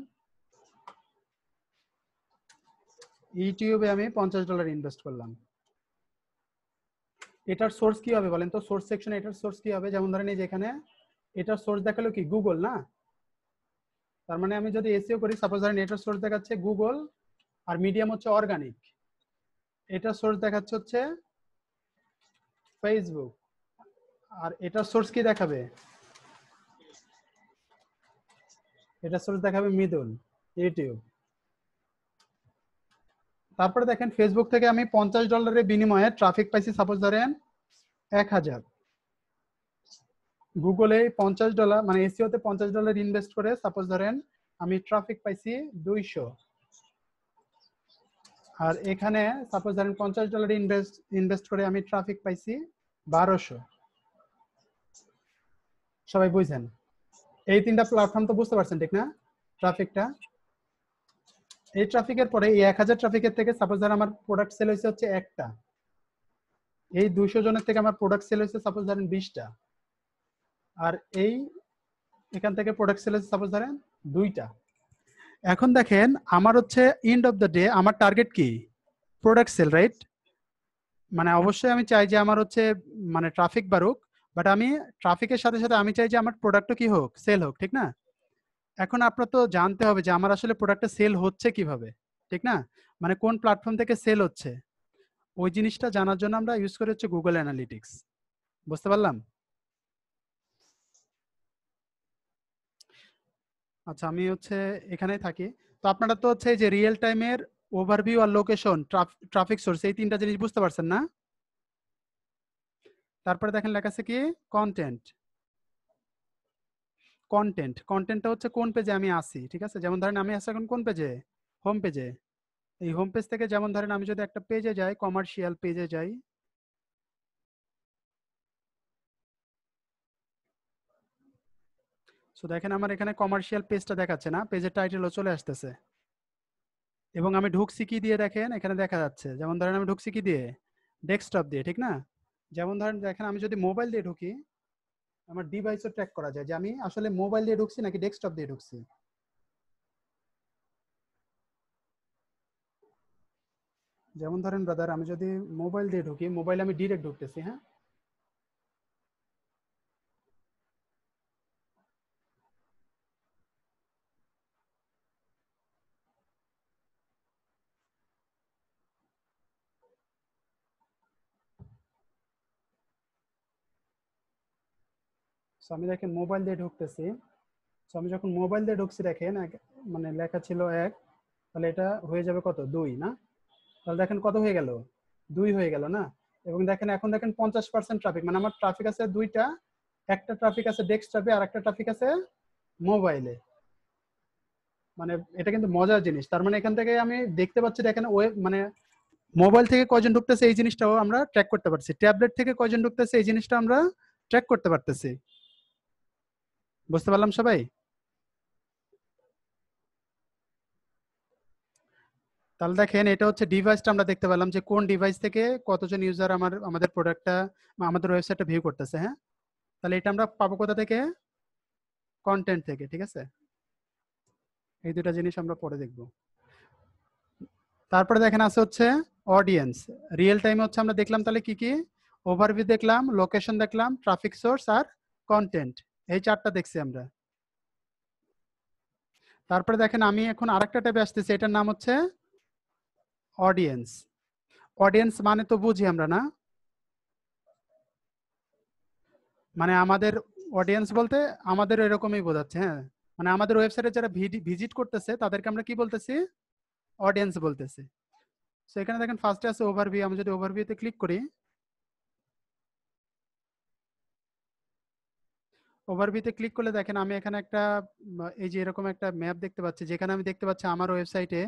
ইউটিউবে আমি পঞ্চাশ ডলার ইনভেস্ট করলাম এটার সোর্স কি হবে বলেন তো সোর্স সেকশন এটার সোর্স কি হবে যেমন ধরেন এই যেখানে এটার সোর্স দেখালো কি গুগল না তার মানে আমি যদি এসিও করি সাপোজ ধরেন এটার সোর্স দেখাচ্ছে গুগল আর মিডিয়াম হচ্ছে অর্গানিক এটার সোর্স দেখাচ্ছে হচ্ছে ফেসবুক আর এটার সোর্স কি দেখাবে এটার সোর্স দেখাবে মিদুল ইউটিউব তারপরে দেখেন ফেসবুক থেকে আমি পঞ্চাশ ডলারের বিনিময়ে ট্রাফিক পাইছি সাপোজ ধরেন এক হাজার গুগলে পঞ্চাশ ডলার মানে এসিওতে e পঞ্চাশ ডলার ইনভেস্ট করে সাপোজ ধরেন আমি ট্রাফিক পাইছি দুইশো আর এখানে সাপোজ ধরেন পঞ্চাশ ডলার ইনভেস্ট ইনভেস্ট করে আমি ট্রাফিক পাইছি বারোশো সবাই বুঝছেন এই তিনটা প্ল্যাটফর্ম তো বুঝতে পারছেন ঠিক না ট্রাফিকটা এই ট্রাফিকের পরে এই এক হাজার ট্রাফিকের থেকে সাপোজ ধর আমার প্রোডাক্ট সেল হয়েছে হচ্ছে একটা এই দুইশো জনের থেকে আমার প্রোডাক্ট সেল হয়েছে সাপোজ ধরেন বিশটা আর এই এখান থেকে প্রোডাক্ট সেল হয়েছে সাপোজ ধরেন দুইটা এখন দেখেন আমার হচ্ছে এন্ড অফ দ্য ডে আমার টার্গেট কি প্রোডাক্ট সেল রাইট মানে অবশ্যই আমি চাই যে আমার হচ্ছে মানে ট্রাফিক বাড়ুক বাট আমি ট্রাফিকের সাথে সাথে আমি চাই যে আমার প্রোডাক্টও কি হোক সেল হোক ঠিক না এখন আপনার তো জানতে হবে যে আমার আসলে প্রোডাক্টটা সেল হচ্ছে কিভাবে ঠিক না মানে কোন প্ল্যাটফর্ম থেকে সেল হচ্ছে ওই জিনিসটা জানার জন্য আমরা ইউজ করে হচ্ছে গুগল অ্যানালিটিক্স বুঝতে পারলাম আচ্ছা আমি হচ্ছে এখানেই থাকি তো আপনারা তো হচ্ছে যে রিয়েল টাইমের ওভারভিউ আর লোকেশন ট্রাফিক সোর্স এই তিনটা জিনিস বুঝতে পারছেন না তারপরে দেখেন লেখা আছে কি কন্টেন্ট কন্টেন্ট কন্টেন্টটা হচ্ছে কোন পেজে আমি আসি ঠিক আছে যেমন ধরেন আমি আসি এখন কোন পেজে হোম পেজে এই হোম পেজ থেকে যেমন ধরেন আমি যদি একটা পেজে যাই কমার্শিয়াল পেজে যাই সো দেখেন আমার এখানে কমার্শিয়াল পেজটা দেখাচ্ছে না পেজের টাইটেলও চলে আসতেছে এবং আমি ঢুকছি কি দিয়ে দেখেন এখানে দেখা যাচ্ছে যেমন ধরেন আমি ঢুকছি কি দিয়ে ডেস্কটপ দিয়ে ঠিক না যেমন ধরেন দেখেন আমি যদি মোবাইল দিয়ে ঢুকি আমার ডিভাইসও ট্র্যাক করা যায় যে আমি আসলে মোবাইল দিয়ে ঢুকছি নাকি ডেস্কটপ দিয়ে ঢুকছি যেমন ধরেন ব্রাদার আমি যদি মোবাইল দিয়ে ঢুকি মোবাইল আমি ডিরেক্ট ঢুকতেছি হ্যাঁ সো আমি দেখেন মোবাইল দিয়ে ঢুকতেছি সো আমি যখন মোবাইল দিয়ে ঢুকছি দেখেন মানে লেখা ছিল এক তাহলে এটা হয়ে যাবে কত দুই না তাহলে দেখেন কত হয়ে গেল দুই হয়ে গেল না এবং দেখেন এখন দেখেন পঞ্চাশ পার্সেন্ট ট্রাফিক মানে আমার ট্রাফিক আছে দুইটা একটা ট্রাফিক আছে ডেস্কটপে আর একটা ট্রাফিক আছে মোবাইলে মানে এটা কিন্তু মজার জিনিস তার মানে এখান থেকে আমি দেখতে পাচ্ছি দেখেন ওয়েব মানে মোবাইল থেকে কয়জন ঢুকতেছে এই জিনিসটাও আমরা ট্র্যাক করতে পারছি ট্যাবলেট থেকে কয়জন ঢুকতেছে এই জিনিসটা আমরা ট্র্যাক করতে পারতেছি বুঝতে পারলাম সবাই তাহলে দেখেন এটা হচ্ছে ডিভাইসটা আমরা দেখতে পেলাম যে কোন ডিভাইস থেকে কতজন ইউজার আমার আমাদের প্রোডাক্টটা আমাদের ওয়েবসাইটটা ভিউ করতেছে হ্যাঁ তাহলে এটা আমরা পাবো কোথা থেকে কন্টেন্ট থেকে ঠিক আছে এই দুটা জিনিস আমরা পরে দেখব তারপরে দেখেন আছে হচ্ছে অডিয়েন্স রিয়েল টাইমে হচ্ছে আমরা দেখলাম তাহলে কি কি ওভারভিউ দেখলাম লোকেশন দেখলাম ট্রাফিক সোর্স আর কন্টেন্ট এই চারটা দেখছি আমরা তারপরে দেখেন আমি এখন আরেকটা ট্যাবে আসতেছি এটার নাম হচ্ছে অডিয়েন্স অডিয়েন্স মানে তো বুঝি আমরা না মানে আমাদের অডিয়েন্স বলতে আমাদের এরকমই বোঝাচ্ছে হ্যাঁ মানে আমাদের ওয়েবসাইটে যারা ভিজিট করতেছে তাদেরকে আমরা কি বলতেছি অডিয়েন্স বলতেছি সো এখানে দেখেন ফার্স্টে আছে ওভারভিউ আমি যদি ওভারভিউতে ক্লিক করি ওভারভিউতে ক্লিক করলে দেখেন আমি এখানে একটা এই যে এরকম একটা ম্যাপ দেখতে পাচ্ছি যেখানে আমি দেখতে পাচ্ছি আমার ওয়েবসাইটে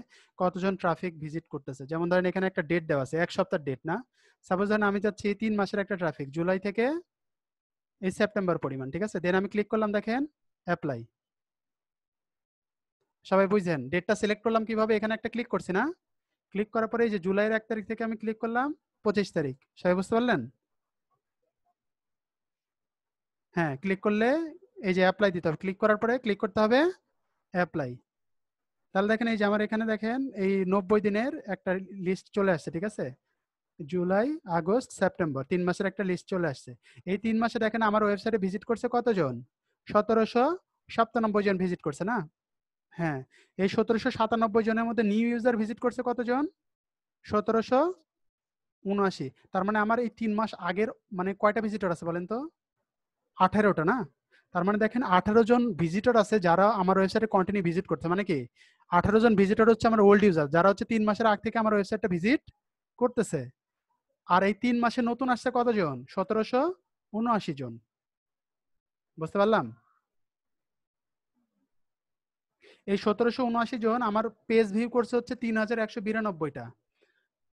কতজন ট্রাফিক ভিজিট করতেছে যেমন ধরেন এখানে একটা ডেট দেওয়া আছে এক সপ্তাহ ডেট না সাপোজ ধরেন আমি চাচ্ছি তিন মাসের একটা ট্রাফিক জুলাই থেকে এই সেপ্টেম্বর পরিমাণ ঠিক আছে দেন আমি ক্লিক করলাম দেখেন অ্যাপ্লাই সবাই বুঝছেন ডেটটা সিলেক্ট করলাম কিভাবে এখানে একটা ক্লিক করছি না ক্লিক করার পরে এই যে জুলাইয়ের এক তারিখ থেকে আমি ক্লিক করলাম পঁচিশ তারিখ সবাই বুঝতে পারলেন হ্যাঁ ক্লিক করলে এই যে অ্যাপ্লাই দিতে হবে ক্লিক করার পরে ক্লিক করতে হবে অ্যাপ্লাই তাহলে দেখেন এই যে আমার এখানে দেখেন এই নব্বই দিনের একটা লিস্ট চলে আসছে ঠিক আছে জুলাই আগস্ট সেপ্টেম্বর তিন মাসের একটা লিস্ট চলে আসছে এই তিন মাসে দেখেন আমার ওয়েবসাইটে ভিজিট করছে কতজন সতেরোশো সাতানব্বই জন ভিজিট করছে না হ্যাঁ এই সতেরোশো সাতানব্বই জনের মধ্যে নিউ ইউজার ভিজিট করছে কতজন সতেরোশো উনআশি তার মানে আমার এই তিন মাস আগের মানে কয়টা ভিজিটর আছে বলেন তো আঠেরোটা না তার মানে দেখেন আঠারো জন ভিজিটর আছে যারা আমার ওয়েবসাইটে কন্টিনিউ ভিজিট করছে মানে কি আঠারো জন ভিজিটর হচ্ছে আমার ওল্ড ইউজার যারা হচ্ছে তিন মাসের আগ থেকে আমার ওয়েবসাইটটা ভিজিট করতেছে আর এই তিন মাসে নতুন আসছে কতজন সতেরোশো উনআশি জন বুঝতে পারলাম এই সতেরোশো উনআশি জন আমার পেজ ভিউ করছে হচ্ছে তিন হাজার একশো বিরানব্বইটা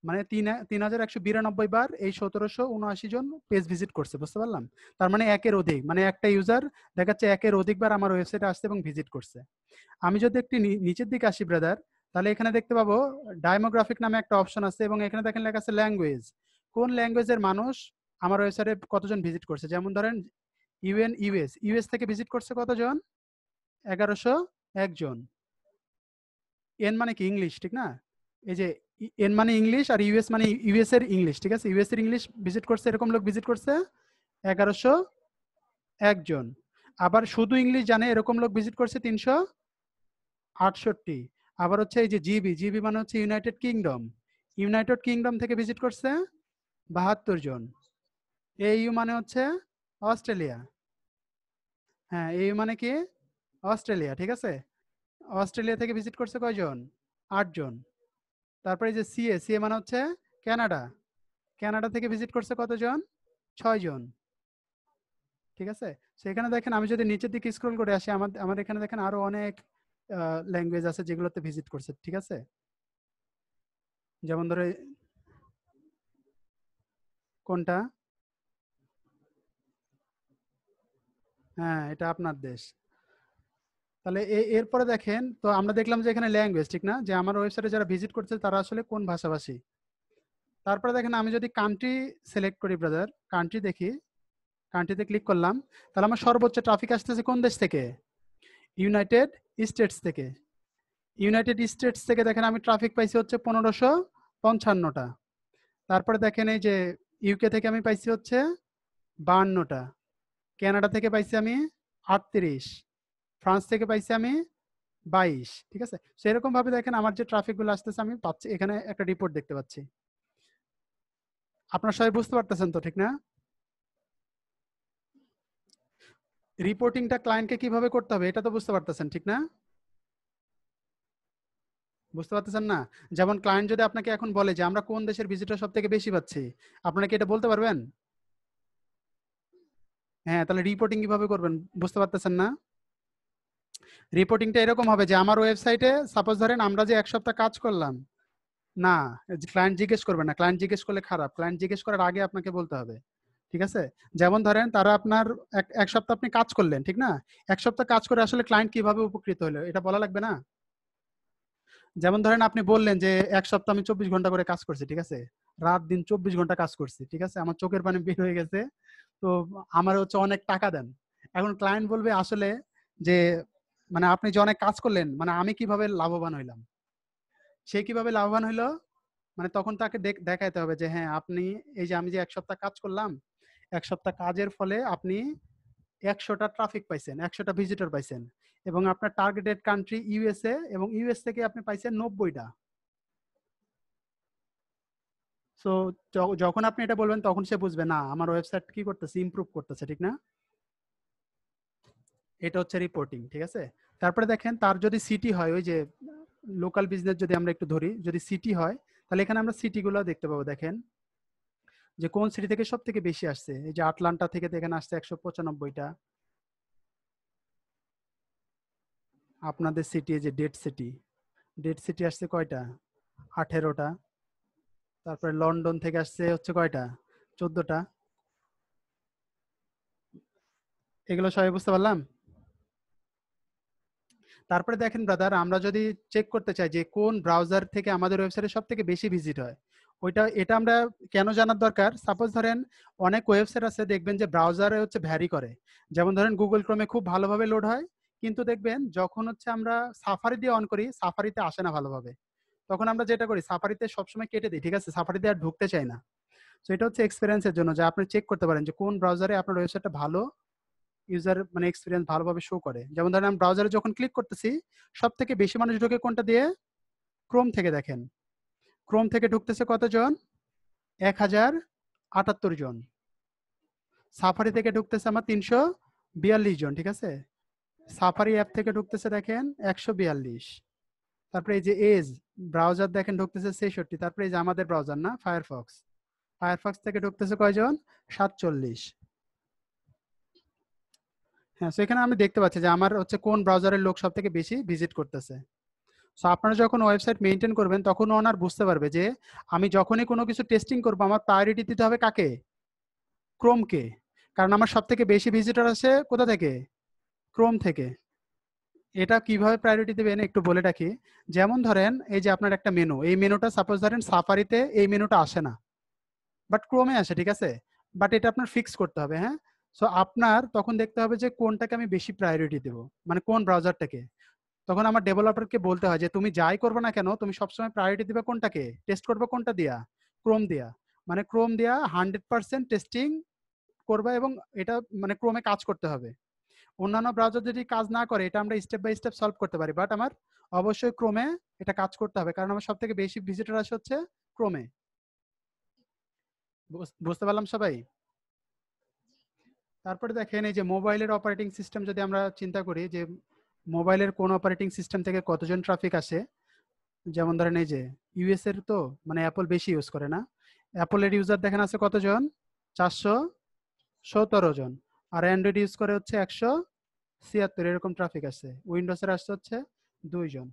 মানে তিন তিন হাজার একশো বিরানব্বই বার এই সতেরোশো উনআশি জন পেজ ভিজিট করছে বুঝতে পারলাম তার মানে একের অধিক মানে একটা ইউজার দেখাচ্ছে একের অধিকবার আমার ওয়েবসাইটে আসছে এবং ভিজিট করছে আমি যদি একটি নিচের দিকে আসি ব্রাদার তাহলে এখানে দেখতে পাবো ডায়মোগ্রাফিক নামে একটা অপশন আছে এবং এখানে দেখেন লেখা আছে ল্যাঙ্গুয়েজ কোন ল্যাঙ্গুয়েজের মানুষ আমার ওয়েবসাইটে কতজন ভিজিট করছে যেমন ধরেন ইউএন ইউএস ইউএস থেকে ভিজিট করছে কতজন এগারোশো একজন এন মানে কি ইংলিশ ঠিক না এই যে এন মানে ইংলিশ আর ইউএস মানে ইউএস এর ইংলিশ ঠিক আছে ইউএস এর ইংলিশ ভিজিট করছে এরকম লোক ভিজিট করছে এগারোশো একজন আবার শুধু ইংলিশ জানে এরকম লোক ভিজিট করছে তিনশো আটষট্টি আবার হচ্ছে এই যে জিবি জিবি মানে হচ্ছে ইউনাইটেড কিংডম ইউনাইটেড কিংডম থেকে ভিজিট করছে বাহাত্তর জন এ ইউ মানে হচ্ছে অস্ট্রেলিয়া হ্যাঁ এ ইউ মানে কি অস্ট্রেলিয়া ঠিক আছে অস্ট্রেলিয়া থেকে ভিজিট করছে কয়জন আটজন তারপরে যে সিএ সিএ মানে হচ্ছে ক্যানাডা ক্যানাডা থেকে ভিজিট করছে কতজন ছয় জন ঠিক আছে সেখানে দেখেন আমি যদি নিচের দিকে স্ক্রল করে আসি আমাদের আমাদের এখানে দেখেন আরো অনেক ল্যাঙ্গুয়েজ আছে যেগুলোতে ভিজিট করছে ঠিক আছে যেমন ধরে কোনটা হ্যাঁ এটা আপনার দেশ তাহলে এরপরে দেখেন তো আমরা দেখলাম যে এখানে ল্যাঙ্গুয়েজ ঠিক না যে আমার ওয়েবসাইটে যারা ভিজিট করছে তারা আসলে কোন ভাষাভাষী তারপরে দেখেন আমি যদি কান্ট্রি সিলেক্ট করি ব্রাদার কান্ট্রি দেখি কান্ট্রিতে ক্লিক করলাম তাহলে আমার সর্বোচ্চ ট্রাফিক আসতেছে কোন দেশ থেকে ইউনাইটেড স্টেটস থেকে ইউনাইটেড স্টেটস থেকে দেখেন আমি ট্রাফিক পাইছি হচ্ছে পনেরোশো পঞ্চান্নটা তারপরে দেখেন এই যে ইউকে থেকে আমি পাইছি হচ্ছে বাহান্নটা কেনাডা থেকে পাইছি আমি আটত্রিশ ফ্রান্স থেকে পাইছি আমি বাইশ ঠিক আছে সেরকম ভাবে দেখেন আমার যে ট্রাফিকগুলো আসতেছে আমি পাচ্ছি এখানে একটা রিপোর্ট দেখতে পাচ্ছি আপনার সবাই বুঝতে পারতেছেন তো ঠিক না রিপোর্টিংটা ক্লায়েন্টকে কিভাবে করতে হবে এটা তো বুঝতে পারতেছেন ঠিক না বুঝতে পারতেছেন না যেমন ক্লায়েন্ট যদি আপনাকে এখন বলে যে আমরা কোন দেশের ভিজিটার সব থেকে বেশি পাচ্ছি আপনারা কি এটা বলতে পারবেন হ্যাঁ তাহলে রিপোর্টিং কিভাবে করবেন বুঝতে পারতেছেন না রিপোর্টিংটা এরকম হবে যে আমার ওয়েবসাইটে সাপোজ ধরেন আমরা যে এক সপ্তাহ কাজ করলাম না ক্লায়েন্ট জিজ্ঞেস করবে না ক্লায়েন্ট জিজ্ঞেস করলে খারাপ ক্লায়েন্ট জিজ্ঞেস করার আগে আপনাকে বলতে হবে ঠিক আছে যেমন ধরেন তারা আপনার এক সপ্তাহ আপনি কাজ করলেন ঠিক না এক সপ্তাহ কাজ করে আসলে ক্লায়েন্ট কিভাবে উপকৃত হলো এটা বলা লাগবে না যেমন ধরেন আপনি বললেন যে এক সপ্তাহ আমি চব্বিশ ঘন্টা করে কাজ করছি ঠিক আছে রাত দিন চব্বিশ ঘন্টা কাজ করছি ঠিক আছে আমার চোখের পানি বের হয়ে গেছে তো আমার হচ্ছে অনেক টাকা দেন এখন ক্লায়েন্ট বলবে আসলে যে মানে আপনি যে অনেক কাজ করলেন মানে আমি কিভাবে লাভবান হইলাম সে কিভাবে লাভবান হইলো মানে তখন তাকে দেখাইতে হবে যে হ্যাঁ আপনি এই যে আমি যে এক সপ্তাহ কাজ করলাম এক সপ্তাহ কাজের ফলে আপনি একশোটা ট্রাফিক পাইছেন একশোটা ভিজিটর পাইছেন এবং আপনার টার্গেটেড কান্ট্রি ইউএসএ এবং ইউএস থেকে আপনি পাইছেন নব্বইটা সো যখন আপনি এটা বলবেন তখন সে বুঝবে না আমার ওয়েবসাইট কি করতেছে ইমপ্রুভ করতেছে ঠিক না এটা হচ্ছে রিপোর্টিং ঠিক আছে তারপরে দেখেন তার যদি সিটি হয় ওই যে লোকাল বিজনেস যদি আমরা একটু ধরি যদি সিটি হয় তাহলে এখানে আমরা সিটিগুলো দেখতে পাবো দেখেন যে কোন সিটি থেকে সব থেকে বেশি আসছে এই যে আটলান্টা থেকে এখানে আসছে একশো পঁচানব্বইটা আপনাদের সিটি যে ডেট সিটি ডেট সিটি আসছে কয়টা আঠেরোটা তারপরে লন্ডন থেকে আসছে হচ্ছে কয়টা চোদ্দটা এগুলো সবাই বুঝতে পারলাম তারপরে দেখেন ব্রাদার আমরা যদি চেক করতে চাই যে কোন ব্রাউজার থেকে আমাদের ওয়েবসাইটে সব থেকে বেশি ভিজিট হয় ওইটা এটা আমরা কেন জানার দরকার সাপোজ ধরেন অনেক ওয়েবসাইট আছে দেখবেন যে ব্রাউজারে হচ্ছে ভ্যারি করে যেমন ধরেন গুগল ক্রমে খুব ভালোভাবে লোড হয় কিন্তু দেখবেন যখন হচ্ছে আমরা সাফারি দিয়ে অন করি সাফারিতে আসে না ভালোভাবে তখন আমরা যেটা করি সাফারিতে সবসময় কেটে দিই ঠিক আছে সাফারিতে আর ঢুকতে চাই না তো এটা হচ্ছে এক্সপিরিয়েন্সের জন্য যে আপনি চেক করতে পারেন যে কোন ব্রাউজারে আপনার ওয়েবসাইটটা ভালো ইউজার মানে এক্সপিরিয়েন্স ভালোভাবে শো করে যেমন ধরেন আমি ব্রাউজারে যখন ক্লিক করতেছি সব থেকে বেশি মানুষ ঢোকে কোনটা দিয়ে ক্রোম থেকে দেখেন ক্রোম থেকে ঢুকতেছে কতজন এক হাজার আটাত্তর জন সাফারি থেকে ঢুকতেছে আমার তিনশো বিয়াল্লিশ জন ঠিক আছে সাফারি অ্যাপ থেকে ঢুকতেছে দেখেন একশো বিয়াল্লিশ তারপরে এই যে এজ ব্রাউজার দেখেন ঢুকতেছে ছেষট্টি তারপরে এই যে আমাদের ব্রাউজার না ফায়ারফক্স ফায়ারফক্স থেকে ঢুকতেছে কয়জন সাতচল্লিশ হ্যাঁ সো এখানে আমি দেখতে পাচ্ছি যে আমার হচ্ছে কোন ব্রাউজারের লোক সব থেকে বেশি ভিজিট করতেছে সো আপনারা যখন ওয়েবসাইট মেনটেন করবেন তখন ওনার বুঝতে পারবে যে আমি যখনই কোনো কিছু টেস্টিং করবো আমার প্রায়োরিটি দিতে হবে কাকে ক্রোমকে কারণ আমার সব থেকে বেশি ভিজিটর আছে কোথা থেকে ক্রোম থেকে এটা কিভাবে প্রায়োরিটি দেবেন একটু বলে রাখি যেমন ধরেন এই যে আপনার একটা মেনু এই মেনুটা সাপোজ ধরেন সাফারিতে এই মেনুটা আসে না বাট ক্রোমে আসে ঠিক আছে বাট এটা আপনার ফিক্স করতে হবে হ্যাঁ সো আপনার তখন দেখতে হবে যে কোনটাকে আমি বেশি প্রায়োরিটি দেবো মানে কোন ব্রাউজারটাকে তখন আমার ডেভেলপারকে বলতে হয় যে তুমি যাই করবে না কেন তুমি সবসময় প্রায়োরিটি দেবে কোনটাকে টেস্ট করবে কোনটা দিয়া ক্রোম দেয়া মানে ক্রোম দেয়া হান্ড্রেড পার্সেন্ট টেস্টিং করবে এবং এটা মানে ক্রোমে কাজ করতে হবে অন্যান্য ব্রাউজার যদি কাজ না করে এটা আমরা স্টেপ বাই স্টেপ সলভ করতে পারি বাট আমার অবশ্যই ক্রোমে এটা কাজ করতে হবে কারণ আমার সব থেকে বেশি ভিজিটার আসে হচ্ছে ক্রোমে বুঝতে পারলাম সবাই তারপরে দেখেন এই যে মোবাইলের অপারেটিং সিস্টেম যদি আমরা চিন্তা করি যে মোবাইলের কোন অপারেটিং সিস্টেম থেকে কতজন ট্রাফিক আসে যেমন ধরেন এই যে ইউএস এর তো মানে অ্যাপল বেশি ইউজ করে না অ্যাপলের ইউজার দেখেন আছে কতজন চারশো সতেরো জন আর অ্যান্ড্রয়েড ইউজ করে হচ্ছে একশো ছিয়াত্তর এরকম ট্রাফিক আসছে এর আসছে হচ্ছে দুইজন